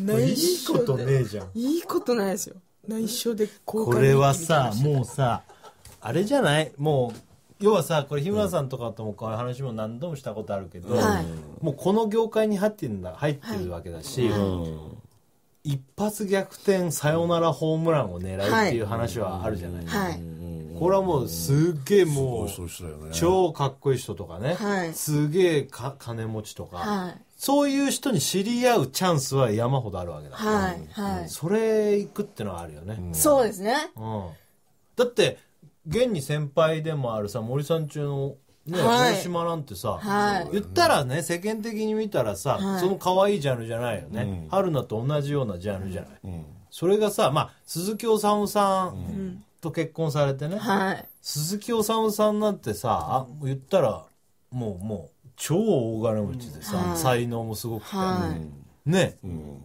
内緒でいいことねえじゃんいいことないですよ内緒でこれはさもうさあれじゃないもう要はさこれ日村さんとかともこういう話も何度もしたことあるけど、うん、もうこの業界に入ってるんだ入ってるわけだし、はい一発逆転サヨナラホームランを狙うっていう話はあるじゃないですか、はい、これはもうすげえもう、超かっこいい人とかね、すげえ金持ちとか、そういう人に知り合うチャンスは山ほどあるわけだから、それ行くってのはあるよね、そうですね、うん、だって現に先輩でもあるさ森さん中のね、はい、島なんてさ、はい、言ったらね世間的に見たらさ、はい、その可愛いジャンルじゃないよね、うん、春菜と同じようなジャンルじゃない、うん、それがさ、まあ、鈴木おさむさんと結婚されてね、うん、鈴木おさむさんなんてさ言ったらもうもう超大金持ちでさ、才能もすごくて、ね、うん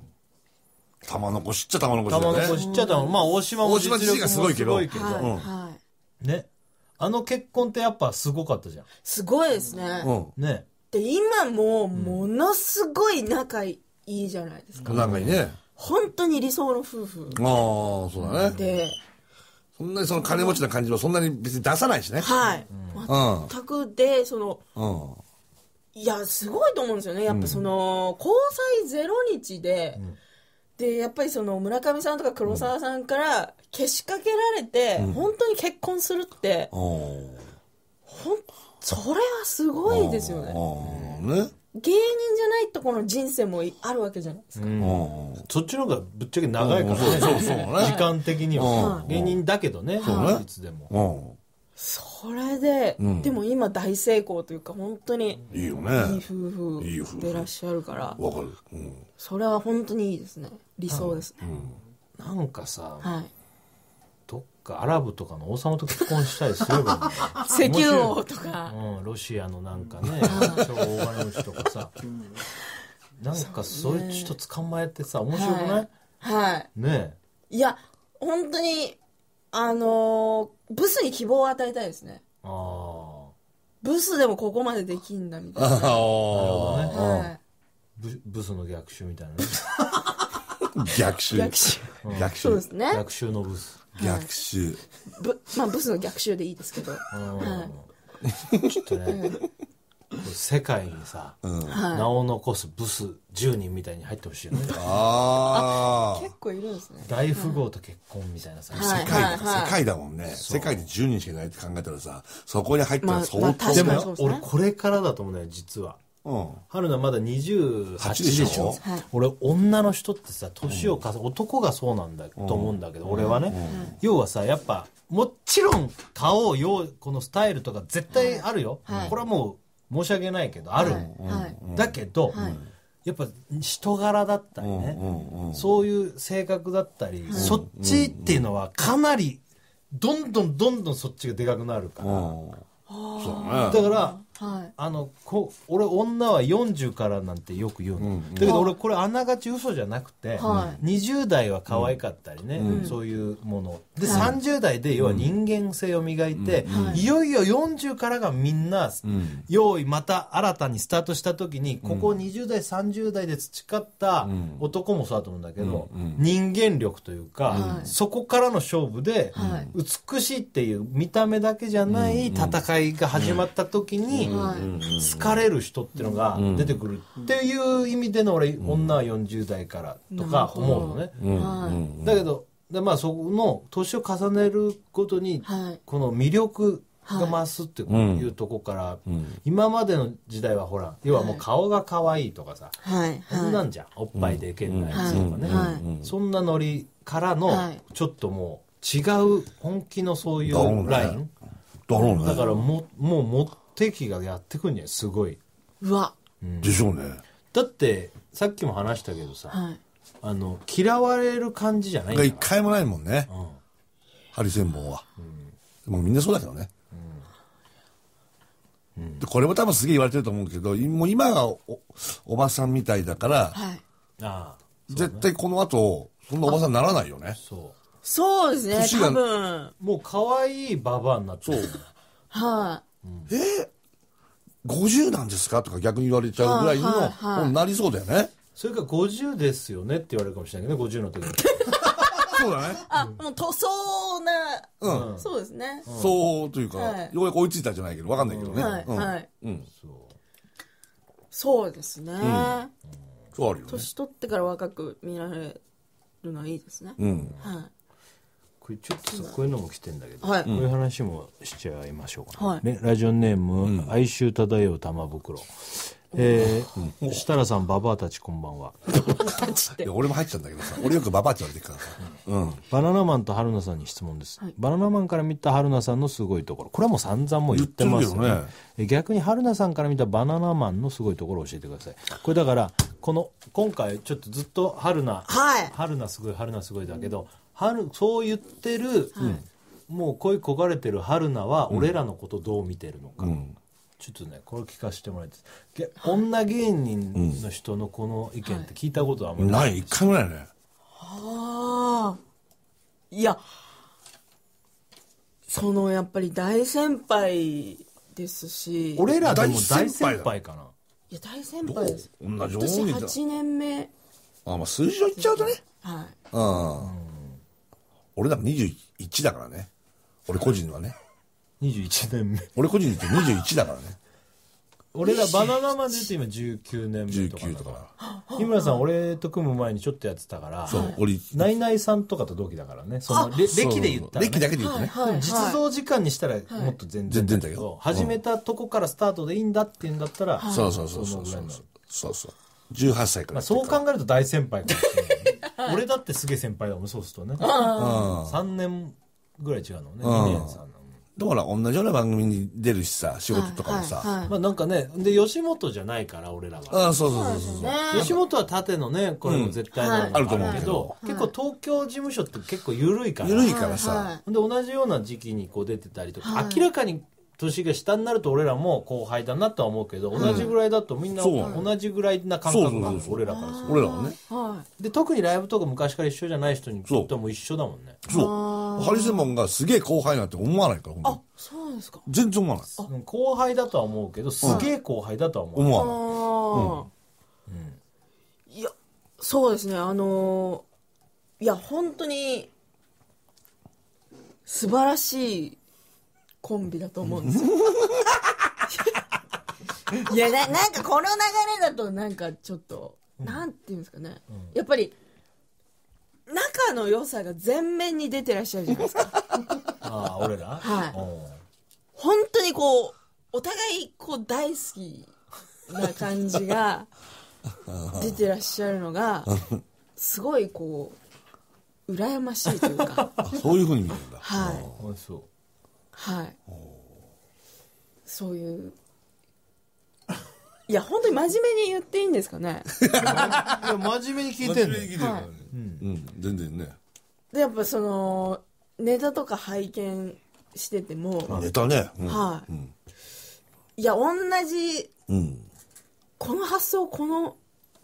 玉のこしっちゃ玉のこしだね。玉の子しっちゃ玉、まあ大島も実力もすごいけど。すごいけど。ね。あの結婚ってやっぱすごかったじゃん。すごいですね。うん。ね。で、今も、ものすごい仲いいじゃないですか。仲いいね。本当に理想の夫婦ああ、そうだね。で、そんなにその金持ちな感じもそんなに別に出さないしね。はい。うん全くで、その、うん。いや、すごいと思うんですよね。やっぱその、交際ゼロ日で、でやっぱりその村上さんとか黒沢さんからけしかけられて、本当に結婚するって、うん、ほんそれはすごいですよね。ね芸人じゃないとこの人生もあるわけじゃないですか、うん、そっちの方がぶっちゃけ長いから、ね、そうそうね 時間的には、芸人だけどね、い、いつでも、それで、うん、でも今大成功というか本当にいいよねいい夫婦でいらっしゃるからわかる、うんそれは本当にいいですね理想ですね、うん、なんかさ、はい、どっかアラブとかの王様と結婚したりすればいい、ね、石油王とか、うん、ロシアのなんかね超大金持ちとかさ、なんかそういう人捕まえてさ面白くない、はい、はい、ねいや本当にあのー、ブスに希望を与えたいですねああブスでもここまでできんだみたいな なるほどね、はいブブスの逆襲みたいな 逆襲逆襲うん逆そうですね。逆襲のブス逆襲まあ、ブスの逆襲でいいですけど。ちょっとね世界にさ、名を残すブス10人みたいに入ってほしいよねあい。あ結構いるんですね。大富豪と結婚みたいなさ、はい世界だ世界だもんね世界で10人しかいないって考えたらさそこに入ったら相まあ当確でもで俺これからだと思うね実ははる春菜まだ28でしょでしょ、俺女の人ってさ年を重ね、うん、男がそうなんだと思うんだけど、うん、俺はね、うん、要はさやっぱもちろん顔よこのスタイルとか絶対あるよ、はい、これはもう申し訳ないけどある、はい、だけど、やっぱ人柄だったりね、うんそういう性格だったり、そっちっていうのはかなりどんどんどんどんそっちがでかくなるから、うだからはい、あのこ俺女は40からなんてよく言うの、うんだけど俺これあながち嘘じゃなくて、はい、20代は可愛かったりね、うん、そういうもので、はい、30代で要は人間性を磨いて、うん、いよいよ40からがみんな、うん、用意また新たにスタートした時にここ20代30代で培った男もそうだと思うんだけど、人間力というか、そこからの勝負で、美しいっていう見た目だけじゃない戦いが始まった時に、好かれる人ってのが出てくるっていう意味での俺、女は40代からとか思うのね。だけど、でまあ、その年を重ねるごとに、この魅力が増すっていうとこから、今までの時代はほら要はもう顔が可愛いとかさ、そんなんじゃんおっぱいでけんないとかね、そんなノリからの、ちょっともう違う本気のそういうラインだ,、からももう定期がやってくんじゃないすごい、うわうんでしょうねだってさっきも話したけどさ、はいあの嫌われる感じじゃないんだ一から回もないもんね、ハリセンボンは、もうみんなそうだけどね、でこれも多分すげえ言われてると思うけどもう今がおおばさんみたいだから、はいあ絶対この後そんなおばさんにならないよねそう。そうですねしか多分もう可愛いババアになっちゃうはいえー、50なんですかとか逆に言われちゃうぐらいの、ははなりそうだよねそれか50ですよねって言われるかもしれないけどね50の時 そうだねあ、うん、もう塗装な、うん、そうですね、うん、そうというか、はい、ようやく追いついたじゃないけど分かんないけどね、うん、はい、うんそうですね、そうあるよね年取ってから若く見られるのはいいですねうん、はいちょっとさこういうのも来てんだけど、こういう話もしちゃいましょうか、ね、ラジオネーム、哀愁漂う玉袋えー、設楽さん、ババアたちこんばんは。俺も入っゃたんだけどさ、俺よくババアって言われてるからさ。うん。バナナマンと春菜さんに質問です。バナナマンから見た春菜さんのすごいところ。これはもう散々も言ってますね。ね逆に春菜さんから見たバナナマンのすごいところを教えてください。これだから、この、今回ちょっとずっと春菜、春菜すごい、春菜すごいだけど、春そう言ってる、もう恋焦がれてる春菜は俺らのことどう見てるのか、ちょっとねこれ聞かせてもらいたい女芸人の人のこの意見って聞いたことはあんまりない、一回ぐらいねああいやそのやっぱり大先輩ですし俺らでも大先輩かないや大先輩です同じ私8年目あまあ数字を言っちゃうとねはいうん俺なんか21だからね。俺個人はね。21年目。俺個人で言って21だからね。俺らバナナマンで言うと今19年目とかとか日村さん俺と組む前にちょっとやってたからそう俺ナイナイさんとかと同期だからねその歴で言ったら、ね、歴だけで言ってね、はいはい、実像時間にしたらもっと全然だけど、始めたとこからスタートでいいんだって言うんだったら、そうそうそうそうそうそうそう18歳からから、まあ、そう考えると大先輩かもしれない俺だってすげえ先輩だもんそうするとね、3年ぐらい違うのね、年だから同じような番組に出るしさ仕事とかもさ、まあなんかねで吉本じゃないから俺らはあそうそうそうそう、吉本は縦のねこれも絶対なん、あると思うけど、結構東京事務所って結構緩いから緩いからさ、で同じような時期にこう出てたりとか、明らかに年が下になると俺らも後輩だなとは思うけど、同じぐらいだとみんな同じぐらいな感覚なの、俺らからする俺らはね、はい、で特にライブとか昔から一緒じゃない人にとっても一緒だもんねそうハリセモンがすげえ後輩なんて思わないからあそうなんですか全然思わない後輩だとは思うけどすげえ後輩だとは思う、思わない、うんうん、いやそうですねあのー、いや本当に素晴らしいコンビだと思うんですよ。いやな、なんかこの流れだとなんかちょっと、うん、なんていうんですかね。うん、やっぱり、仲の良さが全面に出てらっしゃるじゃないですか。ああ、俺らはい。本当にこう、お互いこう大好きな感じが 出てらっしゃるのが、すごいこう、羨ましいというか。そういうふうに見るんだ。はい。そう。はいそういういや本当に真面目に言っていいんですかね いや真面目に聞いてる、の、ね、はいうん、全然ねでやっぱそのネタとか拝見しててもネタね、うん、はい、うん、いや同じ、うん、この発想この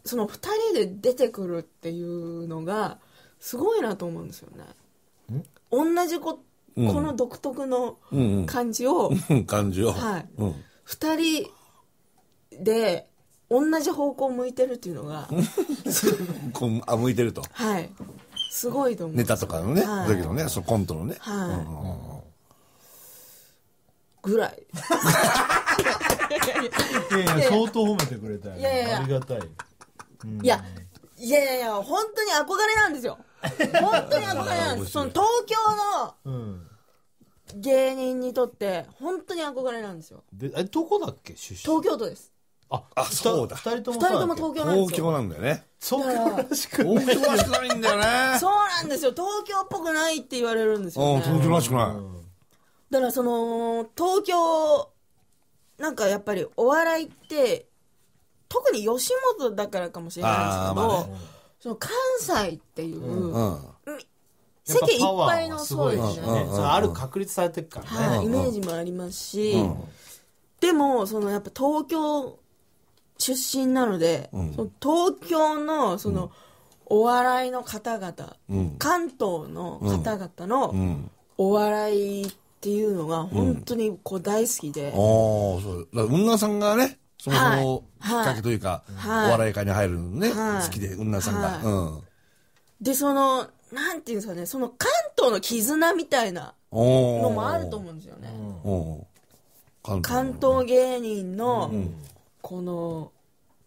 その2人で出てくるっていうのがすごいなと思うんですよね同じここの独特の感じを、うんうん、感じを、はい、うん、2人で同じ方向向いてるっていうのが あ向いてるとはいすごいと思うネタとかのね、はい、だけどねそコントのね、はいうん、ぐらいいやいや相当褒めてくれたよ、ね、いやいやありがたい、うん、いやいやいやいや本当に憧れなんですよ本当に憧れなんですその東京の芸人にとって本当に憧れなんですよでえどこだっけ出身東京都ですああそうだ2人とも2人とも東京なんですよ東京なんだよねそうらしくない東京らしくないんだよねそうなんですよ東京っぽくないって言われるんですよ、ね、東京らしくないだからその東京なんかやっぱりお笑いって特に吉本だからかもしれないんですけど、ね、その関西っていう、うんうん、世間いっぱいのそうですよね、ある確立されてるからね、イメージもありますし、でもそのやっぱ東京出身なので、東京のその、お笑いの方々、関東の方々のお笑いっていうのが本当にこう大好きで、ああそうだから運河さんがねそのきっかけというか、お笑い界に入るのね、好きで、うんなさんが、で、その、なんていうんですかね、その関東の絆みたいなのもあると思うんですよね。関東関東芸人の、この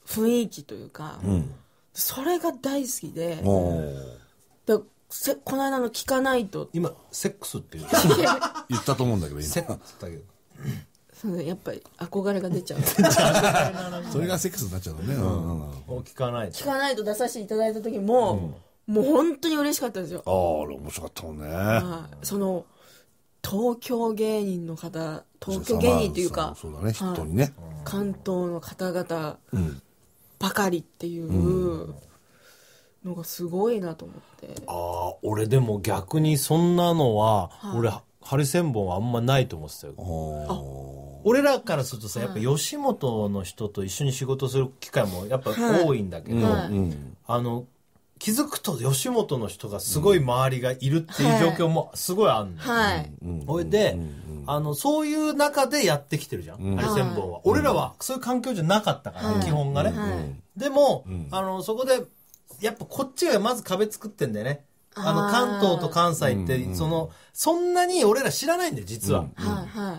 雰囲気というか、うん、それが大好きで、でせこの間の聞かないと。今、セックスって 言ったと思うんだけど、今。セックスだけど。やっぱり憧れが出ちゃう それがセックスになっちゃうのね、うんうん、聞かないと聞かないと出させていただいた時も、もう本当に嬉しかったんですよ。ああ、面白かったもんね。はいその、東京芸人の方、東京芸人というか、そうだね、はいにね。関東の方々ばかりっていうのがすごいなと思って。ああ、俺でも逆にそんなのは、俺、ハリセンボンはあんまないと思ってたよ。俺らからするとさ、やっぱ吉本の人と一緒に仕事する機会もやっぱ多いんだけど、はいあの、気づくと吉本の人がすごい周りがいるっていう状況もすごいあるの、はい。ほいで、あの、そういう中でやってきてるじゃん、ハ、うん、リセンボンは。俺らはそういう環境じゃなかったから、ね、基本がね。でも、あの、そこで、やっぱこっちがまず壁作ってんだよね。あの、関東と関西って、その、そんなに俺ら知らないんだよ、実は。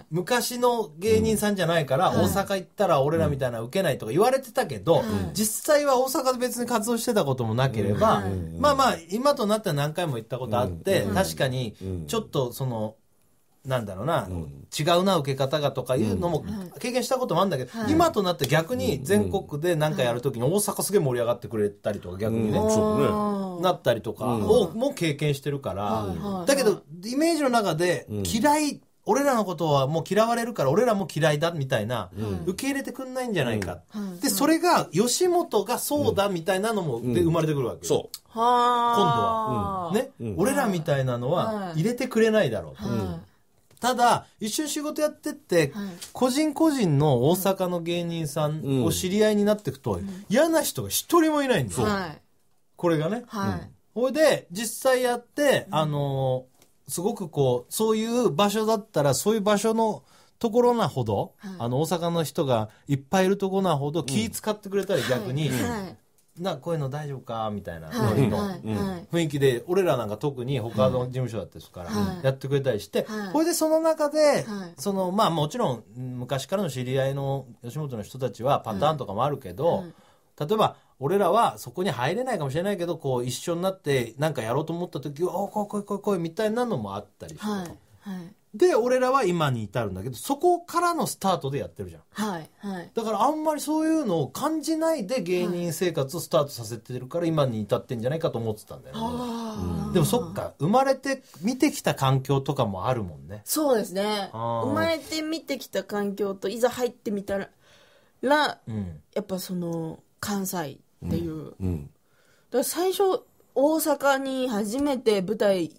昔の芸人さんじゃないから、大阪行ったら俺らみたいな受けないとか言われてたけど、実際は大阪で別に活動してたこともなければ、まあまあ、今となっては何回も行ったことあって、確かに、ちょっとその、なんだろうな、うん、違うな受け方がとかいうのも経験したこともあるんだけど、うん、今となって逆に全国で何かやるときに大阪すげえ盛り上がってくれたりとか逆にねうん、なったりとかを、も経験してるから、だけどイメージの中で嫌い、俺らのことはもう嫌われるから俺らも嫌いだみたいな、受け入れてくんないんじゃないか、でそれが吉本がそうだみたいなのも、で生まれてくるわけ、そう今度は、ね、俺らみたいなのは入れてくれないだろう、ただ一緒に仕事やってって、はい、個人個人の大阪の芸人さんを知り合いになっていくと、うん、嫌な人が一人もいないんですよ、はい、これがね。はいほいで実際やって、あのー、すごくこうそういう場所だったらそういう場所のところなほど、はい、あの大阪の人がいっぱいいるところなほど気使ってくれたり、逆に、はいはい、なこういうの大丈夫かみたいな、はい、の雰囲気で、俺らなんか特に他の事務所だったですから、やってくれたりして、これでその中で、そのまあもちろん昔からの知り合いの吉本の人たちはパターンとかもあるけど、例えば俺らはそこに入れないかもしれないけどこう一緒になってなんかやろうと思った時「おお来い来い来い来い」みたいなのもあったりして。はいで俺らは今に至るんだけどそこからのスタートでやってるじゃん、はいはい、だからあんまりそういうのを感じないで芸人生活をスタートさせてるから今に至ってんじゃないかと思ってたんだよね、うん、でもそっか生まれて見てきた環境とかもあるもんねそうですね生まれて見てきた環境といざ入ってみたら、うん、やっぱその関西っていう、うん、だから最初大阪に初めて舞台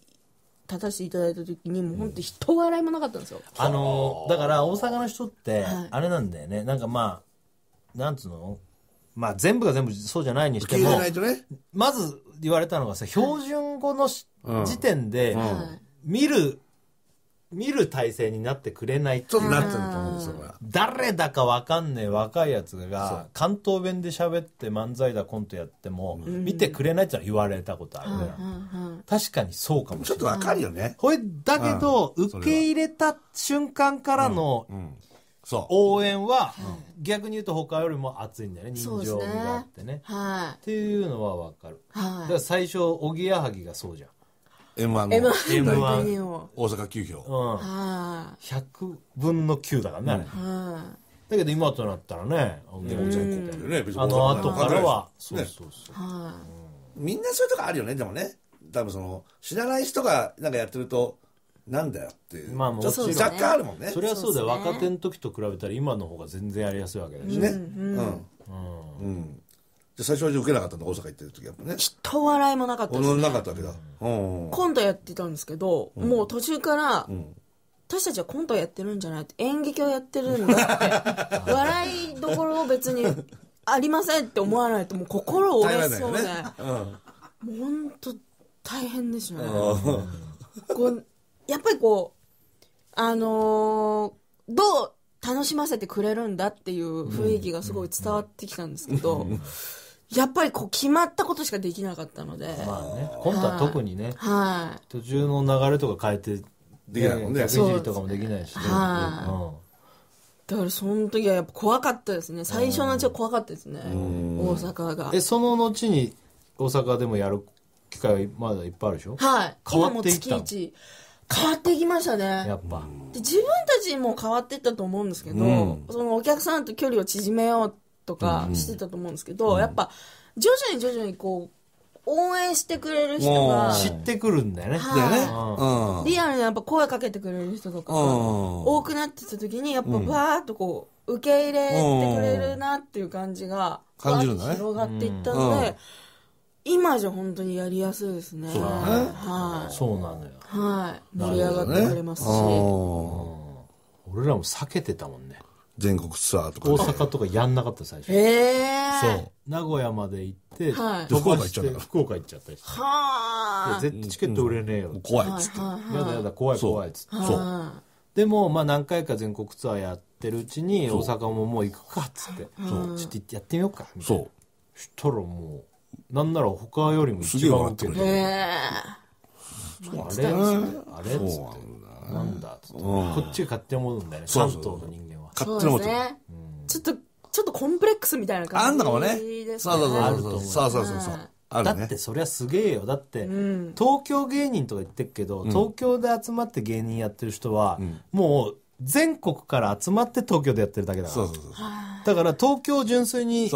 立たせていただいた時にもう本当人笑いもなかったんですよ、あのだから大阪の人ってあれなんだよね、はい、なんかまあなんつうのまあ全部が全部そうじゃないにしても、ね、まず言われたのがさ標準語の、うん、時点で、うん、見る見る体制になってくれないっていうなっと思うんですよ、誰だかわかんねえ若いやつが、関東弁で喋って漫才だコントやっても、見てくれないって言われたことあるね。確かにそうかもしれない。ちょっとわかるよね。これ、だけど、受け入れた瞬間からの、そう応援は、逆に言うと他よりも熱いんだよね人情味があってね。はい、っていうのはわかる。はい、だから最初おぎやはぎがそうじゃん。M1 の M1 大阪9票、うん、100分の9だからね、だけど今となったらね、うでも全国でね別にあの後からは、そうそうそう、みんなそういうとこあるよねでもね多分その知らない人がなんかやってるとなんだよっていう、まあ、もちろん若干あるもんねそれはそうだよ、若手の時と比べたら今の方が全然やりやすいわけだしねうんうん、うん最初は受けなかったんだ大阪行ってる時やっぱねと笑いもなかったです、ね、なかったわけだ、うん、コントやってたんですけど、うん、もう途中から、うん、私たちはコントやってるんじゃない演劇をやってるんだって 笑いどころを別にありませんって思わないともう心折れそうで、ね、うん、もう本当大変ですよねこうやっぱりこうあのー、どう楽しませてくれるんだっていう雰囲気がすごい伝わってきたんですけど、うんうんうんやっぱりこう決まったことしかできなかったので。まあね、コントは特にね、はい、途中の流れとか変えて、できないもんね。逆いじりとかもできないし、ね。はい、うん、だからその時はやっぱ怖かったですね。最初のうちは怖かったですね。大阪が。え、その後に大阪でもやる機会はまだいっぱいあるでしょはい。変わっていった月変わっていきましたね。やっぱ。で自分たちも変わっていったと思うんですけど、うん、そのお客さんと距離を縮めようっとかしてたと思うんですけど、うんやっぱ徐々に徐々にこう応援してくれる人が知ってくるんだよね、はい、ね、うん、リアルにやっぱ声かけてくれる人とか多くなってた時にやっぱバーッとこう受け入れてくれるなっていう感じが感じるんだ、ね、広がっていったので、今じゃ本当にやりやすいですね。そうね。はい。そうなのよ。はい。盛り上がってくれますし。俺らも避けてたもんね。全国ツアーとか、大阪とかやんなかった最初ええそう名古屋まで行って、はい、福岡行っちゃった福岡行っちゃったりしてはあ絶対チケット売れねえよ、うん、怖いっつって、はいやだやだ怖い怖いっつってそうでもまあ何回か全国ツアーやってるうちに大阪ももう行くかっつってそうちょっとやってみようかみたいなそうしたらもうなんなら他よりも一番受けてるええあれあれっつってなんだっつってこっちが勝手に思うんだよね関東の人間勝手ツってちょっと、ちょっとコンプレックスみたいな感じであんのかもね。そうそうそうそう。そうそうそうだってそりゃすげえよだって、東京芸人とか言ってるけど、東京で集まって芸人やってる人は、もう全国から集まって東京でやってるだけだからだから東京純粋に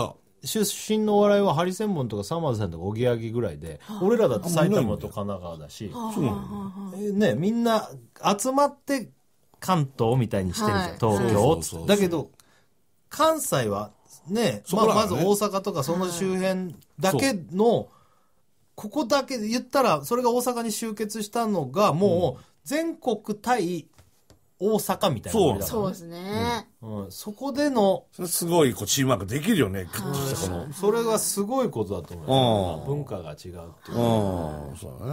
出身のお笑いはハリセンボンとかさまーズさんとかおぎやぎぐらいで俺らだって埼玉と神奈川だし、ね、みんな集まって関東みたいにしてるじゃん、東京だけど関西はねまあ、まず大阪とかその周辺だけの、ここだけ言ったらそれが大阪に集結したのがもう全国対大阪みたいな、ね、そうですね、うんうん、そこでのすごいこうチームワークできるよねそれがすごいことだと思います文化が違うっていう、ね、そうね、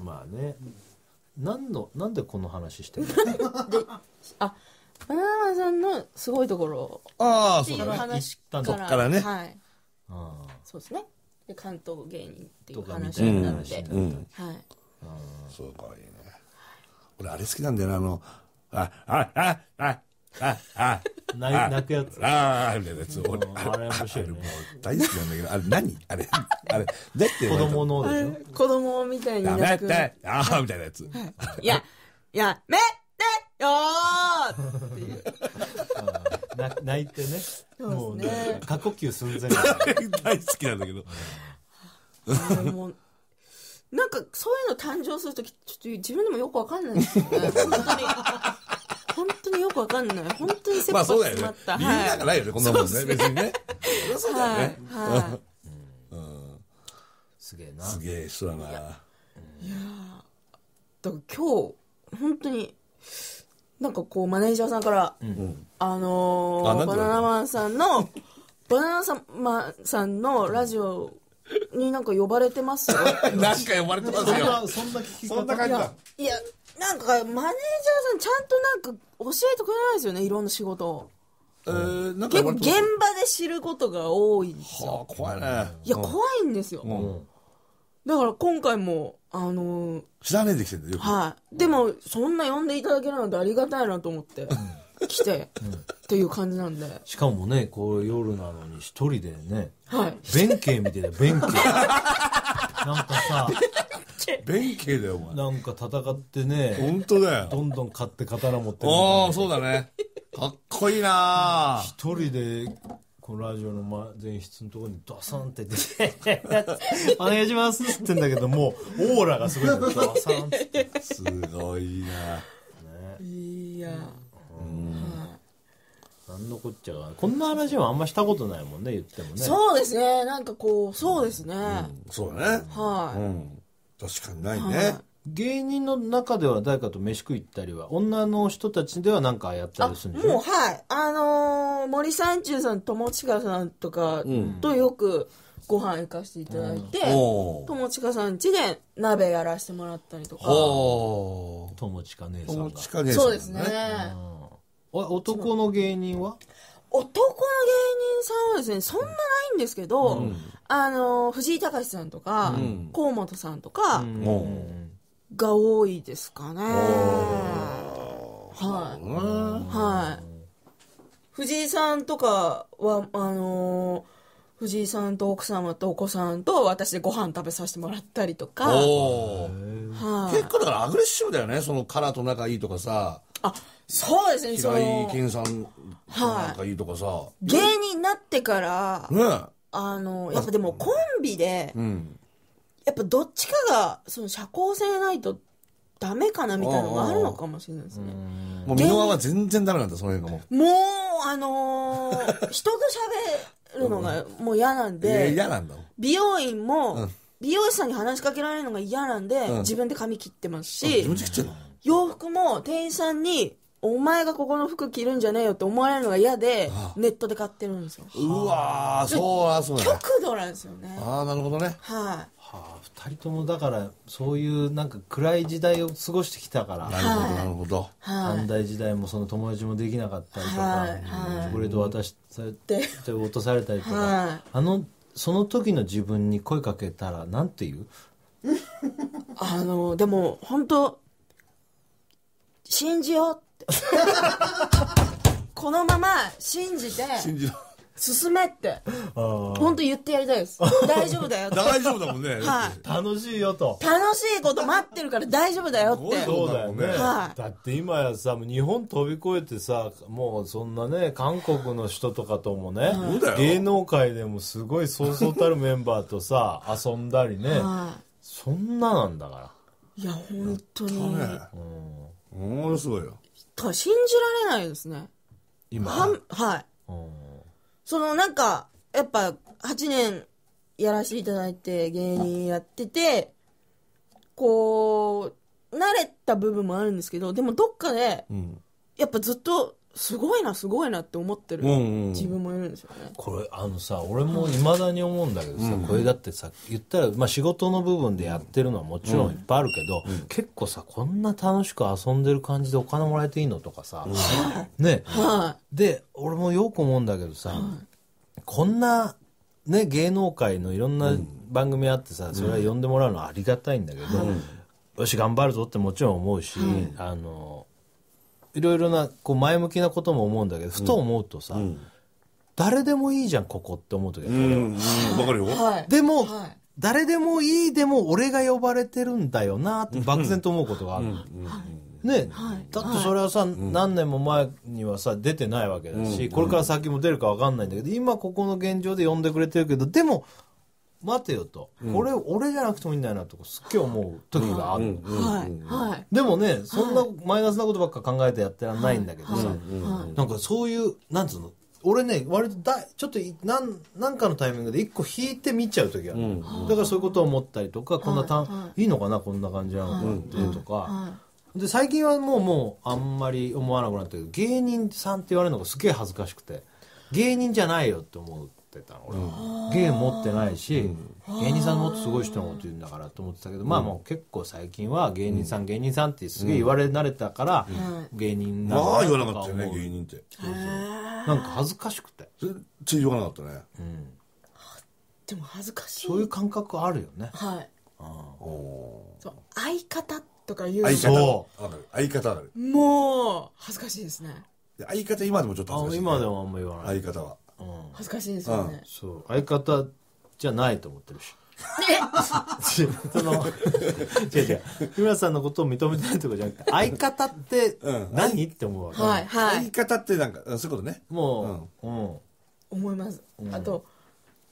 うん、まあね、何のなんでこの話してるの であバナナマンさんのすごいところああそういう話からそっからね、はい、あそうですねで関東芸人っていう話になって、うんうん、はいあそうかいいね俺あれ好きなんだよなあのあああああ あ泣くやつああみたいなやつ俺あれ面白い、ね、大好きなんだけどあれ何あれあれだって子供のでしょ子供みたいに泣くああみたいなやついやいやめってよーっていう泣いてねもうね過呼吸寸前大好きなんだけどなんかそういうの誕生するときちょっと自分でもよくわかんないですよね本当に本当によくわかんない。本当に切羽詰まった。まあそうだよね。理由なんかないよね、こんなもんね。別にね。そうだよね。はい。すげえな。すげえ人だな。いや、だから今日、本当に、なんかこう、マネージャーさんから、あのバナナマンさんの、バナナさん、ま、さんのラジオになんか呼ばれてますよ。なんか呼ばれてますよ。そんな、そんな聞き方。そんな感じだ。いや、なんかマネージャーさんちゃんとなんか教えてくれないですよねいろんな仕事を。えー、なんか結構現場で知ることが多いんですよ。はあ、怖いね。いや、うん、怖いんですよ。うん、だから今回も、あのー、知らねえで来てんだよ。はい。でも、そんな呼んでいただけるなんてありがたいなと思って。来て、っていう感じなんでしかもねこう夜なのに一人でね、はい、弁慶みたいな弁慶なんかさ弁慶だよお前なんか戦ってね本当だよどんどん勝って刀持ってるああそうだねかっこいいな一人でこのラジオの前室のところにドサンって出て「お願いします」っつってんだけどもうオーラがすごいドサンってすごいな、ね、いやんのこっちゃがこんな話はあんましたことないもんね言ってもねそうですねなんかこうそうですね、うん、そうだねはい、うん、確かにないね、はい芸人の中では誰かと飯食い行ったりは女の人たちでは何かやったりするんですかもうはいあのー、森三中さん友近さんとかとよくご飯行かせていただいて、うん、友近さん家で鍋やらせてもらったりとか友近姉さんが友近姉さん、ね、そうですね、うん男の芸人は男の芸人さんはですねそんなないんですけど、うん、あの藤井隆さんとか、うん、河本さんとか、が多いですかね、うん、はい、はい、藤井さんとかはあの藤井さんと奥様とお子さんと私でご飯食べさせてもらったりとか、はい、結構だからアグレッシブだよねそのカラと仲いいとかさあそうですね、平井さんなんかいいとかさ、はい、芸人になってから、ね、あの、やっぱでもコンビで、うん、やっぱどっちかが、その社交性ないと、ダメかなみたいなのがあるのかもしれないですね。もう、美濃は全然ダメなんだ、その辺がもう。もう、あのー、人と喋るのがもう嫌なんで。嫌なんだ美容院も、うん、美容師さんに話しかけられるのが嫌なんで、うん、自分で髪切ってますし。自分で切っの洋服も店員さんに、お前がここの服着るんじゃねえよって思われるのが嫌で、ネットで買ってるんですよ。うわー、そうなんそう極度なんですよね。ああ、なるほどね。はい。はあ、2人ともだからそういうなんか暗い時代を過ごしてきたからなるほどなるほど短大時代もその友達もできなかったりとか、チョコレート渡しされて落とされたりとか、あのその時の自分に声かけたらなんていう あのでも本当信じようこのまま信じて信じ進めって本当言ってやりたいです 大丈夫だよ大丈夫だもんね、はい、楽しいよと楽しいこと待ってるから大丈夫だよってそうだよね、はい、だって今やさ日本飛び越えてさもうそんなね韓国の人とかともね、芸能界でもすごいそうそうたるメンバーとさ 遊んだりね、はい、そんななんだからいや本当に、ね、うん、ものすごいよと信じられないですね。今ははい。そのなんか、やっぱ8年やらせていただいて芸人やってて、こう、慣れた部分もあるんですけど、でもどっかで、やっぱずっとすごいなすごいなって思ってる、自分もいるんですよねこれあのさ俺もいまだに思うんだけどさ、これだってさ言ったら、まあ、仕事の部分でやってるのはもちろんいっぱいあるけど、結構さこんな楽しく遊んでる感じでお金もらえていいのとかさ、ね、はい、で俺もよく思うんだけどさ、こんなね芸能界のいろんな番組あってさ、それは呼んでもらうのはありがたいんだけど、よし頑張るぞってもちろん思うし、あのいろいろなこう前向きなことも思うんだけどふと思うとさ、誰でもいいじゃんここって思う時はわかるよ、でも、はい、誰でもいいでも俺が呼ばれてるんだよなって漠然と思うことがある、ね、はい、だってそれはさ、はい、何年も前にはさ出てないわけだし、うん、これから先も出るか分かんないんだけど今ここの現状で呼んでくれてるけどでも待てよと、これ俺じゃなくてもいいんだよなとかすっげえ思う時がある、はいでもねそんなマイナスなことばっか考えてやってらんないんだけどさ、はなんかそういうなんつうの俺ね割とだちょっとなんなんかのタイミングで一個引いて見ちゃう時ある、だからそういうことを思ったりとかこんなた、いいのかなこんな感じなのかってとか、で最近はもうもうあんまり思わなくなったけど芸人さんって言われるのがすっげえ恥ずかしくて芸人じゃないよって思うってたの俺芸持ってないし、芸人さんもっとすごい人のこと言うんだからと思ってたけど、まあもう結構最近は芸人さん、芸人さんってすげえ言われ慣れたから、芸人なまあ言わなかったよね芸人ってそうそうなんか恥ずかしくて全然言わなかったね、うん、でも恥ずかしいそういう感覚あるよねはいあそう相方とか言う相方相方もう恥ずかしいですね相方今でもちょっと恥ずかしい、ね、今でもあんま言わない相方は恥ずかしいですよね、そう相方じゃないと思ってるし その違う違う日村さんのことを認めてないとかじゃなくて相方って何、うん、って思うわけ、はいはい、相方ってなんかそういうことねもう、うん、うん、思います、うん、あと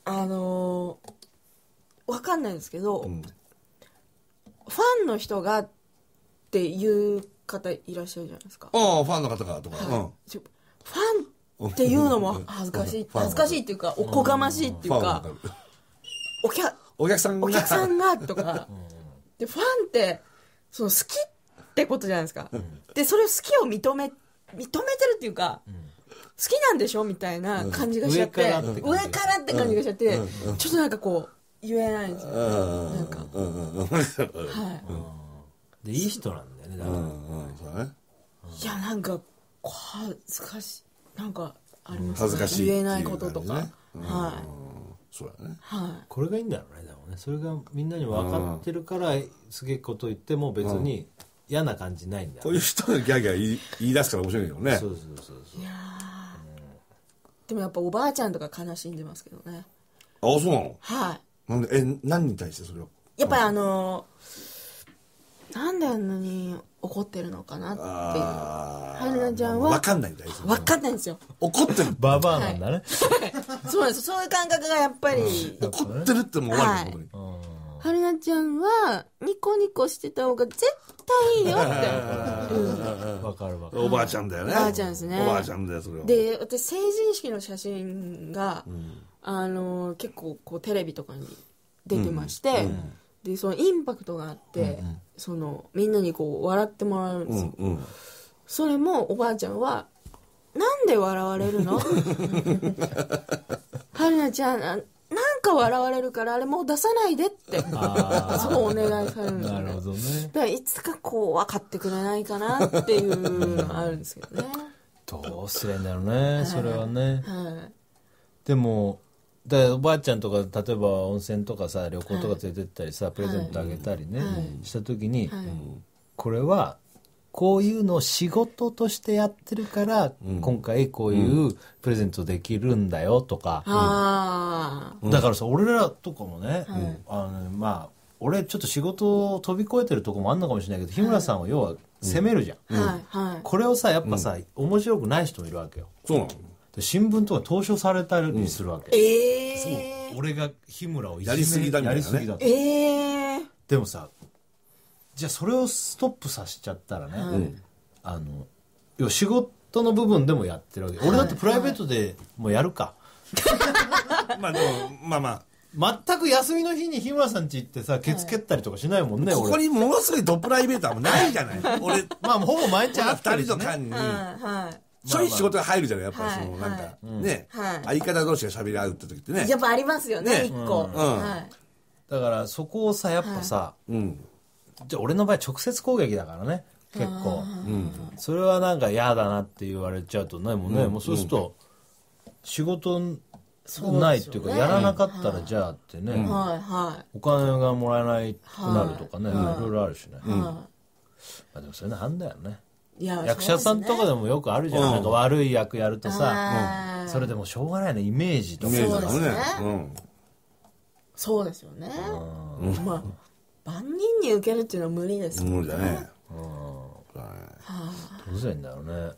あのー、わかんないんですけど、ファンの人がっていう方いらっしゃるじゃないですかああファンの方がとか、はい、ファンっていうのも恥ずかしい恥ずかしいっていうかおこがましいっていうかお客お客さんがお客さんがとかでファンってその好きってことじゃないですか、でそれを好きを認め認めてるっていうか、好きなんでしょみたいな感じがしちゃって、上からって感じがしちゃって、ちょっとなんかこう言えないんですよ、なんか、はいでいい人なんだよねだから、いやなんか恥ずかしなんかあります、ね、恥ずかしい言えないこととか、ね、はい、そうやね、はい、これがいいんだろうねでもねそれがみんなに分かってるからすげえこと言っても別に嫌な感じないんだ、こういう人がギャーギャ言い出すから面白いよねそうそうそうそういや、うでもやっぱおばあちゃんとか悲しんでますけどねあそうなのはいなんでえ何に対してそれをやっぱりあのー、なんだよなに怒ってるのかなっていう。春菜ちゃんは。わかんないんだよ。わかんないんですよ。怒ってる。ババアなんだね。そうです。そういう感覚がやっぱり。怒ってるってもう終わる本当に。春菜ちゃんは、ニコニコしてた方が絶対いいよって。わかるわかる。おばあちゃんだよね。おばあちゃんですね。おばあちゃんだよ、それは。で、私、成人式の写真が、あの、結構、こう、テレビとかに出てまして、で、そのインパクトがあって、そのみんなにこう笑ってもらうんですよ、うんうん、それもおばあちゃんは「なんで笑われるの?」はるなちゃんななんか笑われるからあれもう出さないでってそうお願いされるのでなるほどねだからいつかこう分かってくれないかなっていうのはあるんですけどねどうすればいいんだろうね、はい、それはね、はい、でもでおばあちゃんとか例えば温泉とかさ旅行とか連れてったりさ、はい、プレゼントあげたりね、はい、した時に、はい、これはこういうのを仕事としてやってるから、うん、今回こういうプレゼントできるんだよとか、うん、だからさ俺らとかもね、あのまあ俺ちょっと仕事を飛び越えてるとこもあんのかもしれないけど日村さんは要は攻めるじゃん、これをさやっぱさ、面白くない人もいるわけよ。そうなの新聞とか投書されたりするわけ、うん、えー、そう俺が日村をやりすぎだみたいな、ね、やりすぎだと、えー、でもさじゃあそれをストップさせちゃったらね、あの仕事の部分でもやってるわけ、はい、俺だってプライベートでもやるか、はい、まあでもまあまあ全く休みの日に日村さんち行ってさ、ケツ蹴ったりとかしないもんね、はい、ここにものすごいドプライベートはもうないじゃない。俺、まあほぼ毎日会ったり、と二人に、はい、そういう仕事が入るじゃないやっぱりそのなんかね相方同士が喋り合うって時ってねやっぱありますよね一個だからそこをさやっぱさじゃ俺の場合直接攻撃だからね結構それはなんか嫌だなって言われちゃうとねもうねもうそうすると仕事ないっていうかやらなかったらじゃあってねお金がもらえないくなるとかねいろいろあるしねまあでもそれなんだよね役者さんとかでもよくあるじゃん、なんか悪い役やるとさ、うん、それでもしょうがないねイメージとかそうですね、うん、そうですよねまあ万人に受けるっていうのは無理ですもんね無理だねどうせんだろうね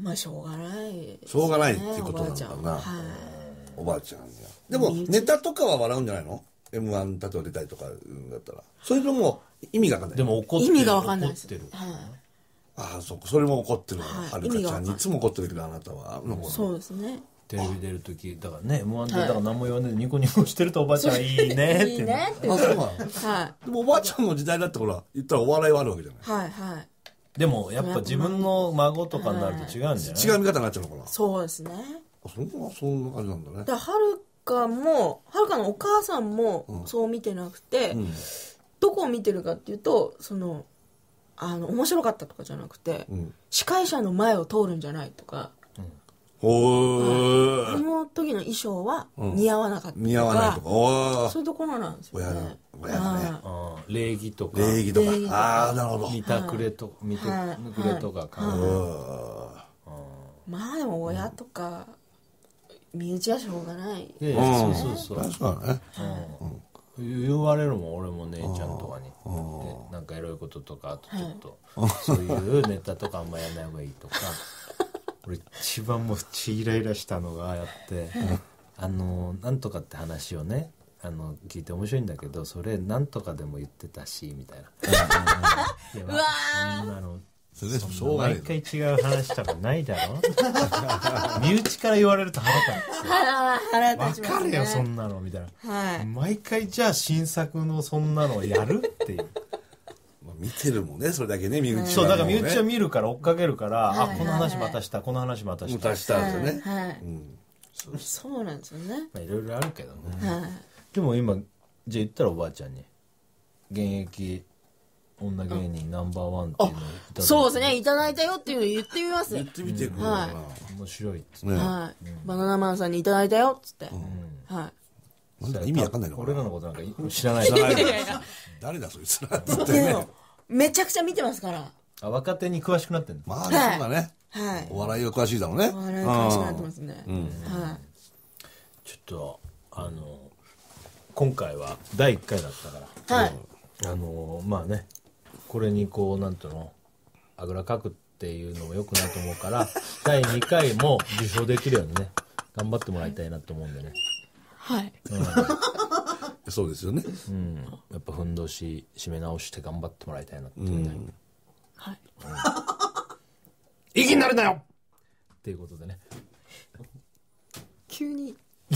まあしょうがない、ね、しょうがないっていうことなんだろうなおばあちゃんが、でもネタとかは笑うんじゃないの m 1例えば出たりとかだったらそれとも意味が分かんないでも怒ってる意味が分かんないです、はいああそそれも怒ってるはるかちゃんいつも怒ってるけどあなたはそうですねテレビ出る時だからね m 1でだから何も言わないでニコニコしてるとおばあちゃんいいねっていいねってあそうかはい、でもおばあちゃんの時代だってほら言ったらお笑いはあるわけじゃないはいはいでもやっぱ自分の孫とかになると違うんじゃない、違う見方になっちゃうのかなそうですねあそんなそんな感じなんだねだはるかもはるかのお母さんもそう見てなくて、どこを見てるかっていうとそのあの面白かったとかじゃなくて、司会者の前を通るんじゃないとか、おー、その時の衣装は似合わなかったとか、似合わないとかそういうところなんですよ親のね。親のね礼儀とか礼儀と儀とかああなるほど見たくれと見てくれとかかうーまあでも親とか身内はしょうがない、ねそうそうそう、んそうだうん言われるもん俺も姉ちゃんとかにでなんかエロいこととかあとちょっと、そういうネタとかあんまやんない方がいいとか 俺一番もうちイライラしたのがやって、あのなんとかって話をねあの聞いて面白いんだけどそれなんとかでも言ってたしみたいな。うわそんなのそれでしょうがない毎回違う話とかないだろ 身内から言われると腹立つ腹立分かるよそんなのみたいな、はい毎回じゃあ新作のそんなのをやるっていう まあ見てるもんねそれだけね身内は、ね、そうだから身内は見るから追っかけるから、はいはいあこの話またしたこの話またした出したんですよね、はいはいうんそうなんですよねまあいろいろあるけどね、はいでも今じゃあ言ったらおばあちゃんに現役女芸人ナンバーワンっていうのをいただいてそうですね、いただいたよっていうのを言ってみます。言ってみてくれは面白いっつって、はい。バナナマンさんにいただいたよっつって。はい。なんだか意味わかんないのか俺らのことなんか知らないからいい誰だそいつらっってねめちゃくちゃ見てますから。あ若手に詳しくなってんのまあそうだねはい。お笑いが詳しいだろうねお笑い詳しくなってますね。はい、ちょっとあの今回は第1回だったからはい。あのまあねこれにこうなんていうのあぐらかくっていうのもよくないと思うから 第2回も受賞できるようにね頑張ってもらいたいなと思うんでねはい、うん、そうですよね、うん、やっぱふんどし締め直して頑張ってもらいたいなって思いたい、うん、はい、息になるなよっていうことでね急に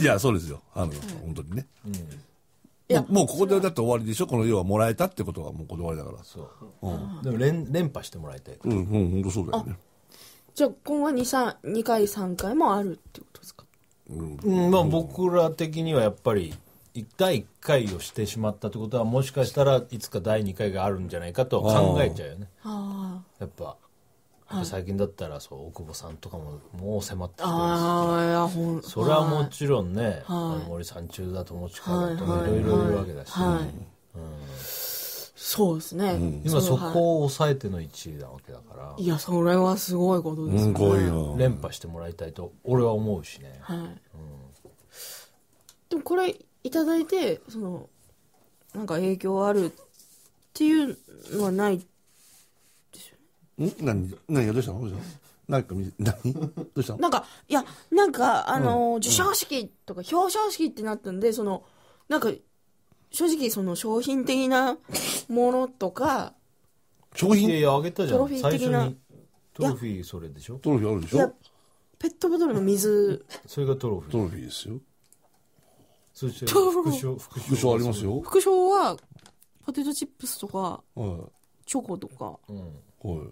いやそうですよあの、本当にね、うんもうもうここでだって終わりでしょこの要はもらえたってことはもうこだわりだからそう、うん、でも連連覇してもらいたいうんうん本当そうだよねじゃあ今後は 2, 2回3回もあるってことですかうんまあ僕ら的にはやっぱり第1回をしてしまったってことはもしかしたらいつか第2回があるんじゃないかと考えちゃうよねやっぱ最近だったらそう大久保さんとかももう迫ってきてるあいほんそれはもちろんね、はい、あの森中だと持ち帰だといろいろいるわけだし、うん、そうですね、うん、今そこを抑えての1位なわけだからいやそれはすごいことですね、うん、連覇してもらいたいと俺は思うしね、はいうん、でもこれ頂いてそのなんか影響あるっていうのはない何何どうしたのどうしたの何か何どうしたのなんかいやなんかあのー、授賞式とか表彰式ってなったんでそのなんか正直その商品的なものとか商品あげたじゃんトロフィー的なトロフィーそれでしょトロフィーあるでしょペットボトルの水それがトロフィートロフィーですよそして副賞副賞ありますよ副賞はポテトチップスとか、はい、チョコとか、うん、はい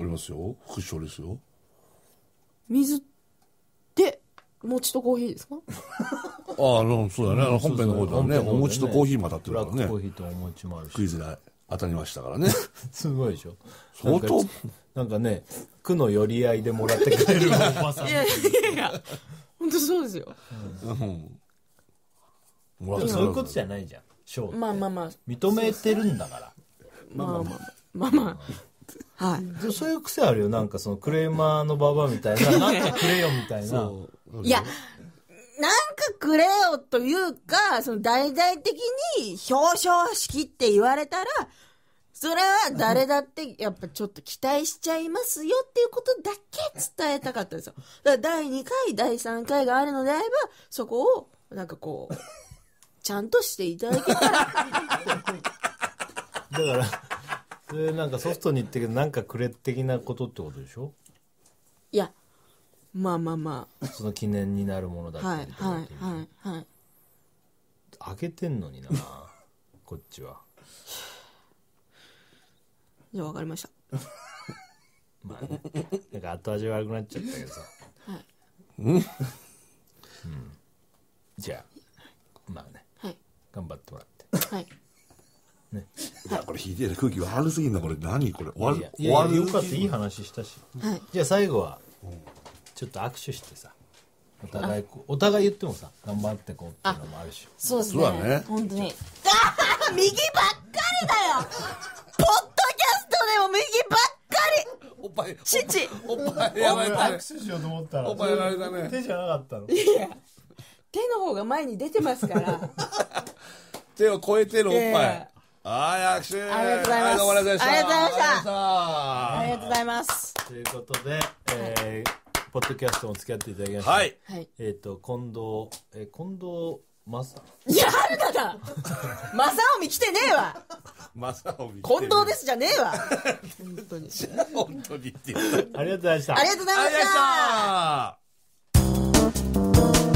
ありますよ副賞ですよ水で餅とコーヒーですか ああのそうだね、うん、本編の方ではねお餅とコーヒーまたってるからねブラックコーヒーとお餅もあるしクイズで当たりましたからね すごいでしょ相当なんかね区の寄り合いでもらってくれるおばさんいやいやいや本当そうですよ、うんもそういうことじゃないじゃんまあまあまあ認めてるんだからまあまあまあ、まあまあはい、そういう癖あるよなんかそのクレーマーのババみたいななんかくれよみたいないやなんかくれよというかその大々的に表彰式って言われたらそれは誰だってやっぱちょっと期待しちゃいますよっていうことだけ伝えたかったんですよだから第2回第3回があるのであればそこをなんかこう ちゃんとしていただけたらだからでなんかソフトに行ってけどなんかくれ的なことってことでしょいやまあまあまあその記念になるものだっはたいりとかはっていいはいはい開けてんのにな こっちはじゃあ分かりましたまあねなんか後味悪くなっちゃったけどさはいじゃあまあねはい頑張ってもらってはいね、いやこれひでえ空気悪すぎんなこれ何これ終わる終わるよかったいい話したし、はい、じゃあ最後はちょっと握手してさお互いお互い言ってもさ頑張ってこうっていうのもあるしそうですねね本当にあ右ばっかりだよポッドキャストでも右ばっかりおっぱい父おっぱいやられ握手しようと思ったらおっぱいやられたね手じゃなかったのいや手の方が前に出てますから 手を超えてるおっぱい、えはい、握手ありがとうございます。ありがとうございました。ありがとうございます。ということで、えー、ポッドキャストも付き合っていただきました。はい。えっ、と、近藤、えー、近藤正いや、はるかだ正臣来てねえわ正臣近藤ですじゃねえわ本当に。本当にって。ありがとうございました。ありがとうござ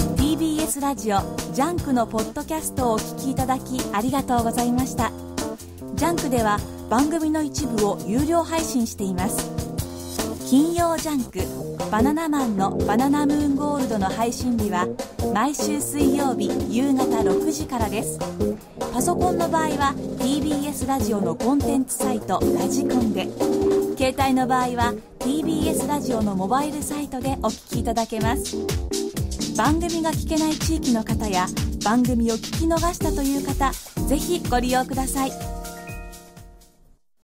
いました。TBS ラジオジャンクのポッドキャストをお聞きいただきありがとうございました。ジャンクでは番組の一部を有料配信しています金曜ジャンク「バナナマンのバナナムーンゴールド」の配信日は毎週水曜日夕方6時からですパソコンの場合は TBS ラジオのコンテンツサイト「ラジコンで」携帯の場合は TBS ラジオのモバイルサイトでお聴きいただけます番組が聞けない地域の方や番組を聞き逃したという方ぜひご利用ください